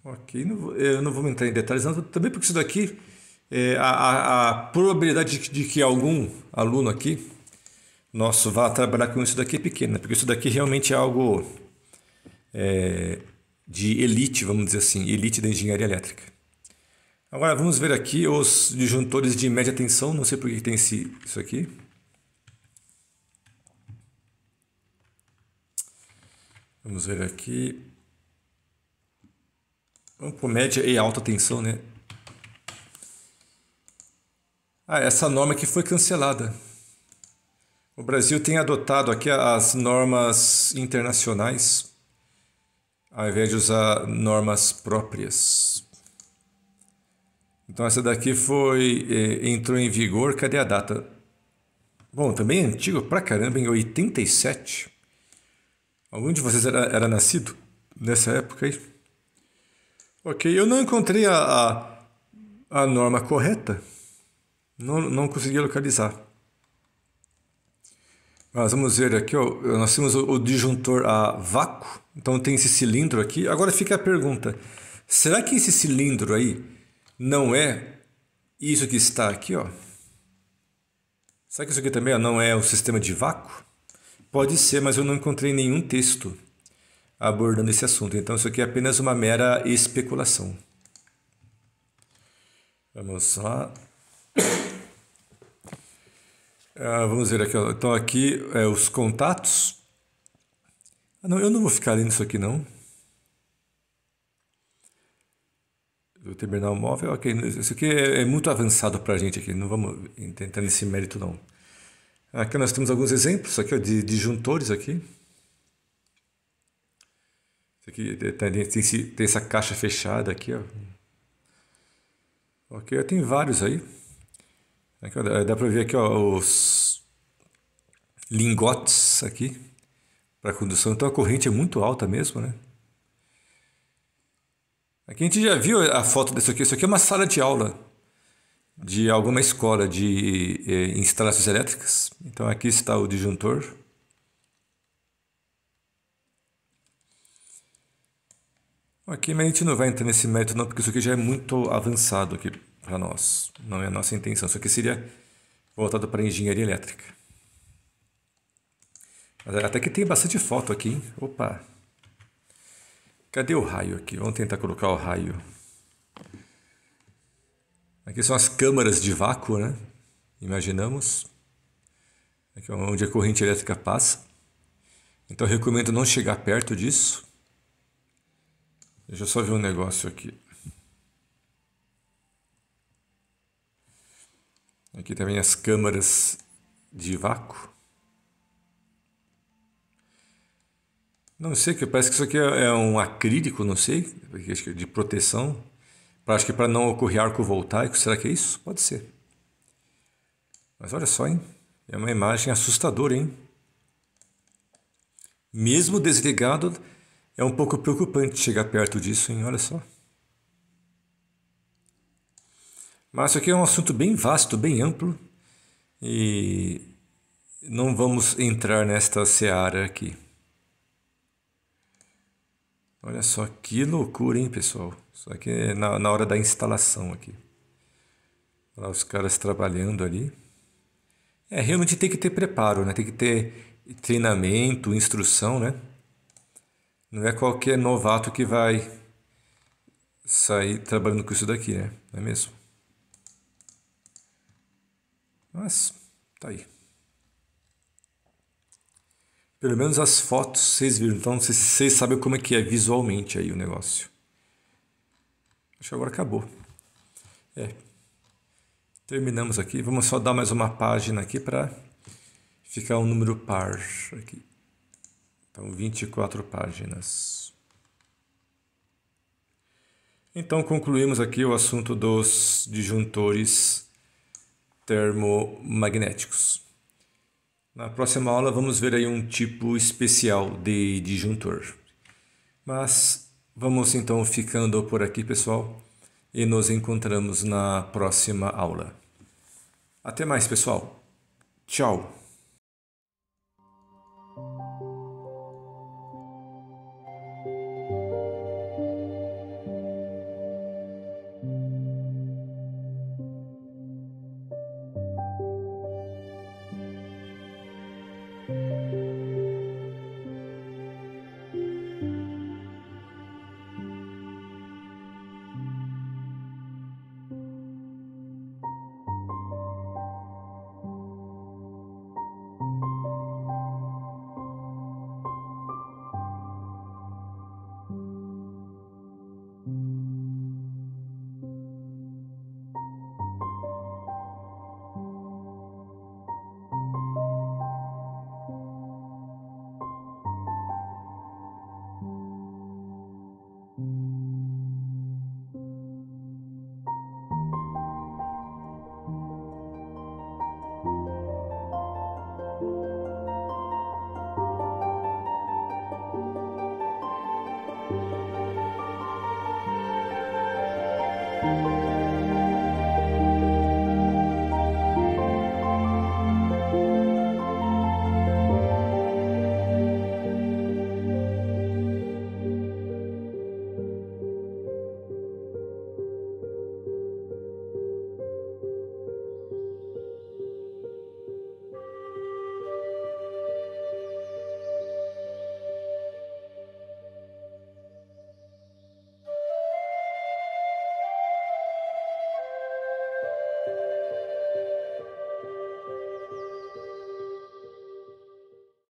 Ok, não vou, eu não vou entrar em detalhes, não, também porque isso daqui é, a, a, probabilidade de, de que algum aluno aqui nosso vá trabalhar com isso daqui é pequena, né? porque isso daqui realmente é algo é, de elite, vamos dizer assim, elite da engenharia elétrica. Agora vamos ver aqui os disjuntores de média tensão, não sei por que tem esse, isso aqui. Vamos ver aqui. Vamos por média e alta tensão, né? Ah, essa norma que foi cancelada. O Brasil tem adotado aqui as normas internacionais, ao invés de usar normas próprias. Então essa daqui foi eh, entrou em vigor, cadê a data? Bom, também é antigo pra caramba, em 87. Algum de vocês era, era nascido nessa época aí? Ok, eu não encontrei a, a, a norma correta. Não, não conseguia localizar. Mas vamos ver aqui, ó, nós temos o, o disjuntor a vácuo, então tem esse cilindro aqui. Agora fica a pergunta, será que esse cilindro aí não é isso que está aqui? Ó? Será que isso aqui também ó, não é o sistema de vácuo? Pode ser, mas eu não encontrei nenhum texto abordando esse assunto. Então isso aqui é apenas uma mera especulação. Vamos lá. Ah, vamos ver aqui. Ó. Então, aqui é os contatos. Ah, não, eu não vou ficar lendo isso aqui, não. Vou terminar o móvel. Ok, isso aqui é, é muito avançado para a gente aqui. Não vamos entrar nesse mérito, não. Aqui nós temos alguns exemplos aqui, ó, de disjuntores aqui. Isso aqui tem, tem essa caixa fechada aqui, ó. Ok, tem vários aí. Aqui, dá para ver aqui ó, os lingotes aqui para condução. Então a corrente é muito alta mesmo, né? Aqui a gente já viu a foto disso aqui. Isso aqui é uma sala de aula de alguma escola de eh, instalações elétricas. Então aqui está o disjuntor. Aqui mas a gente não vai entrar nesse método não, porque isso aqui já é muito avançado aqui para nós. Não é a nossa intenção. Isso aqui seria voltado para engenharia elétrica. É, até que tem bastante foto aqui. Hein? Opa! Cadê o raio aqui? Vamos tentar colocar o raio. Aqui são as câmaras de vácuo, né? Imaginamos. Aqui é onde a corrente elétrica passa. Então recomendo não chegar perto disso. Deixa eu só ver um negócio aqui. Aqui também as câmaras de vácuo. Não sei, que parece que isso aqui é, é um acrílico, não sei, é de proteção. Acho que para não ocorrer arco voltaico, será que é isso? Pode ser. Mas olha só, hein? É uma imagem assustadora, hein? Mesmo desligado, é um pouco preocupante chegar perto disso, hein? Olha só. Mas isso aqui é um assunto bem vasto, bem amplo e não vamos entrar nesta seara aqui. Olha só que loucura, hein, pessoal? só que é na, na hora da instalação aqui. Olha lá os caras trabalhando ali. É, realmente tem que ter preparo, né? Tem que ter treinamento, instrução, né? Não é qualquer novato que vai sair trabalhando com isso daqui, né? Não é mesmo? Mas tá aí. Pelo menos as fotos vocês viram, então vocês, vocês sabem como é que é visualmente aí o negócio. Acho que agora acabou. É. Terminamos aqui. Vamos só dar mais uma página aqui para ficar um número par aqui. Então, 24 páginas. Então, concluímos aqui o assunto dos disjuntores termomagnéticos. Na próxima aula vamos ver aí um tipo especial de disjuntor. Mas vamos então ficando por aqui, pessoal, e nos encontramos na próxima aula. Até mais, pessoal. Tchau.